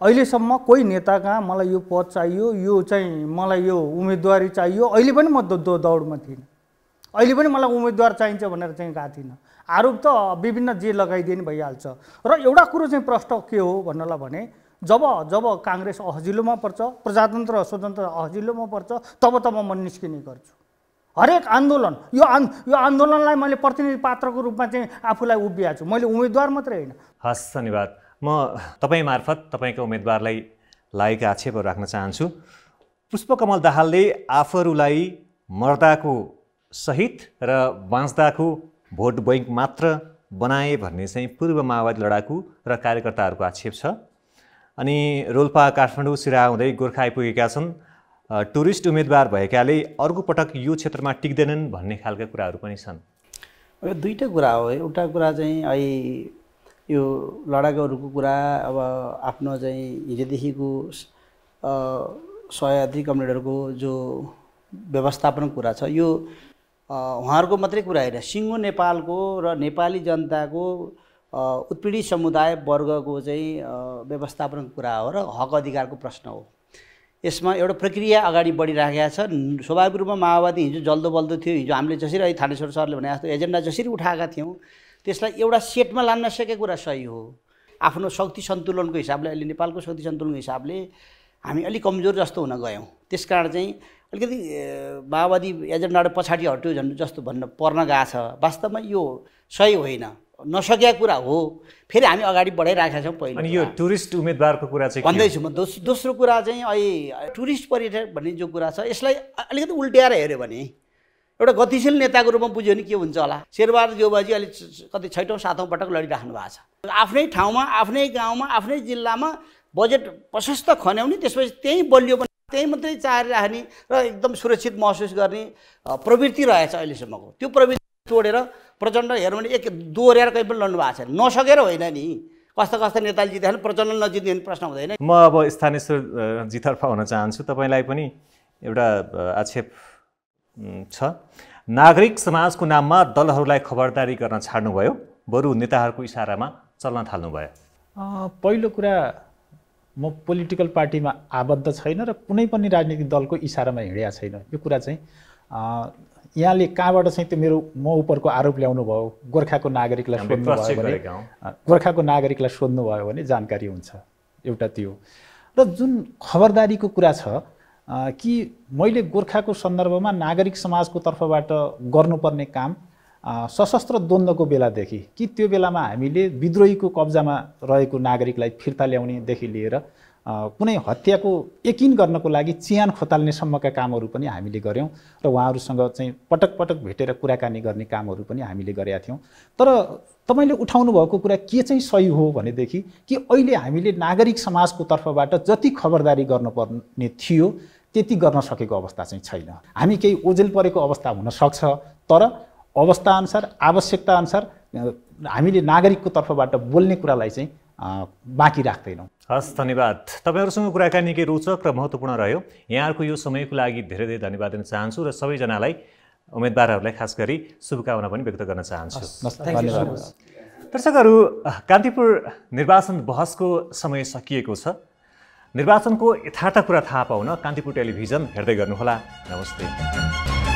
D: अहिलेसम्म कोही नेता कहाँ मलाई यो पद चाहियो यो चाहिँ मलाई यो उम्मेदवारी चाहियो अहिले पनि म दौडमा थिइनँ अहिले पनि मलाई उम्मेदवार चाहिन्छ भनेर चाहिँ गएको थिइनँ आरोप त विभिन्न जे लगाइदिए नि भइहाल्छ र एउटा कुरो चाहिँ प्रश्न के हो भन्नलाई भने जब जब काङ्ग्रेस अहजिलोमा पर्छ प्रजातन्त्र स्वतन्त्र अहजिलोमा पर्छ तब त म निस्किने गर्छु हरेक आन्दोलन यो आन् यो आन्दोलनलाई मैले प्रतिनिधि पात्रको रूपमा चाहिँ आफूलाई उभिएको छु मैले उम्मेदवार मात्रै होइन
A: हस् धन्यवाद म तपाईँ मार्फत तपाईँको उम्मेदवारलाई लागेका आक्षेपहरू राख्न चाहन्छु पुष्पकमल दाहालले आफूहरूलाई मर्दाको सहित र बाँच्दाको भोट बैङ्क मात्र बनाए भन्ने चाहिँ पूर्व माओवादी लडाकु र कार्यकर्ताहरूको आक्षेप छ अनि रोल्पा काठमाडौँ सिरा हुँदै गोर्खा आइपुगेका छन् टुरिस्ट उम्मेदवार भएकाले अर्को पटक यो क्षेत्रमा टिक्दैनन् भन्ने खालका कुराहरू पनि छन्
E: यो दुईवटा कुरा हो एउटा कुरा चाहिँ अहिले यो लडाकुहरूको कुरा अब आफ्नो चाहिँ हिजोदेखिको सहयात्री कमरेडहरूको जो व्यवस्थापनको कुरा छ यो उहाँहरूको मात्रै कुरा होइन सिङ्गो नेपालको र नेपाली जनताको उत्पीडित समुदाय वर्गको चाहिँ व्यवस्थापनको कुरा हो र हक अधिकारको प्रश्न हो यसमा एउटा प्रक्रिया अगाडि बढिराखेका छ स्वाभाविक रूपमा माओवादी हिजो जल्दो बल्दो थियो हिजो हामीले जसरी अहिले थानेश्वर सरले भने जस्तो एजेन्डा जसरी उठाएका थियौँ त्यसलाई एउटा सेटमा लान नसकेको कुरा सही हो आफ्नो शक्ति सन्तुलनको हिसाबले अहिले नेपालको शक्ति सन्तुलनको हिसाबले हामी अलिक कमजोर जस्तो हुन गयौँ त्यस कारण चाहिँ अलिकति माओवादी एजेन्डाबाट पछाडि हट्यो झन् जस्तो भन्न पर्न गएको छ वास्तवमा यो सही होइन नसकेका कुरा हो फेरि हामी अगाडि बढाइराखेका छौँ पहिला अनि यो
A: टुरिस्ट उम्मेदवारको कुरा चाहिँ भन्दैछु म
E: दोस दोस्रो कुरा चाहिँ अहिले टुरिस्ट पर्यटक भन्ने जो कुरा छ यसलाई अलिकति उल्ट्याएर हेऱ्यो भने एउटा गतिशील नेताको रूपमा बुझ्यो भने के हुन्छ होला शेरबहादुर देवबाजी अहिले कति छैटौँ सातौँ पटक लडिराख्नु भएको छ आफ्नै ठाउँमा आफ्नै गाउँमा आफ्नै जिल्लामा बजेट प्रशस्त खन्याउने त्यसपछि त्यहीँ बलियो पनि त्यहीँ मात्रै चाहेर राख्ने र एकदम सुरक्षित महसुस गर्ने प्रवृत्ति रहेछ अहिलेसम्मको त्यो प्रवृत्ति तोडेर प्रचण्ड हेर्नु भने एक दोहोऱ्याएर कहीँ पनि लड्नु भएको छ नसकेर होइन नि कस्ता कस्ता नेताले जित्दाखेरि प्रचण्ड नजित्ने प्रश्न हुँदैन म
A: अब स्थानीय जितर्फ हुन चाहन्छु तपाईँलाई पनि एउटा आक्षेप छ नागरिक समाजको नाममा दलहरूलाई खबरदारी गर्न छाड्नुभयो बरु नेताहरूको इसारामा चल्न थाल्नुभयो
F: पहिलो कुरा म पोलिटिकल पार्टीमा आबद्ध छैन र कुनै पनि राजनीतिक दलको इसारामा हिँडेका छैन यो कुरा चाहिँ यहाँले कहाँबाट चाहिँ त्यो मेरो म उपरको आरोप ल्याउनु भयो गोर्खाको नागरिकलाई सोध्नुभयो भने गोर्खाको नागरिकलाई सोध्नुभयो भने जानकारी हुन्छ एउटा त्यो र जुन खबरदारीको कुरा छ कि मैले गोर्खाको सन्दर्भमा नागरिक समाजको तर्फबाट गर्नुपर्ने काम सशस्त्र द्वन्द्वको बेलादेखि कि त्यो बेलामा हामीले विद्रोहीको कब्जामा रहेको नागरिकलाई फिर्ता ल्याउनेदेखि लिएर कुनै हत्याको यकिन गर्नको लागि चियान खोताल्नेसम्मका कामहरू पनि हामीले गऱ्यौँ र उहाँहरूसँग चाहिँ पटक पटक भेटेर कुराकानी गर्ने कामहरू पनि हामीले गरेका थियौँ तर तपाईँले उठाउनु भएको कुरा के चाहिँ सही हो भनेदेखि कि अहिले हामीले नागरिक समाजको तर्फबाट जति खबरदारी गर्नुपर्ने थियो त्यति गर्न सकेको अवस्था चाहिँ छैन हामी केही ओझेल परेको अवस्था हुनसक्छ तर अवस्थाअनुसार आवश्यकताअनुसार हामीले नागरिकको तर्फबाट बोल्ने कुरालाई चाहिँ बाँकी
A: राख्दैनौँ हस् धन्यवाद तपाईँहरूसँग कुराकानी निकै रोचक र महत्त्वपूर्ण रह्यो यहाँहरूको यो समयको लागि धेरै धेरै धन्यवाद दिन चाहन्छु र सबैजनालाई उम्मेदवारहरूलाई खास गरी शुभकामना पनि व्यक्त गर्न चाहन्छु दर्शकहरू कान्तिपुर निर्वाचन बहसको समय सकिएको छ निर्वाचनको यथार्थ कुरा थाहा पाउन कान्तिपुर टेलिभिजन हेर्दै गर्नुहोला नमस्ते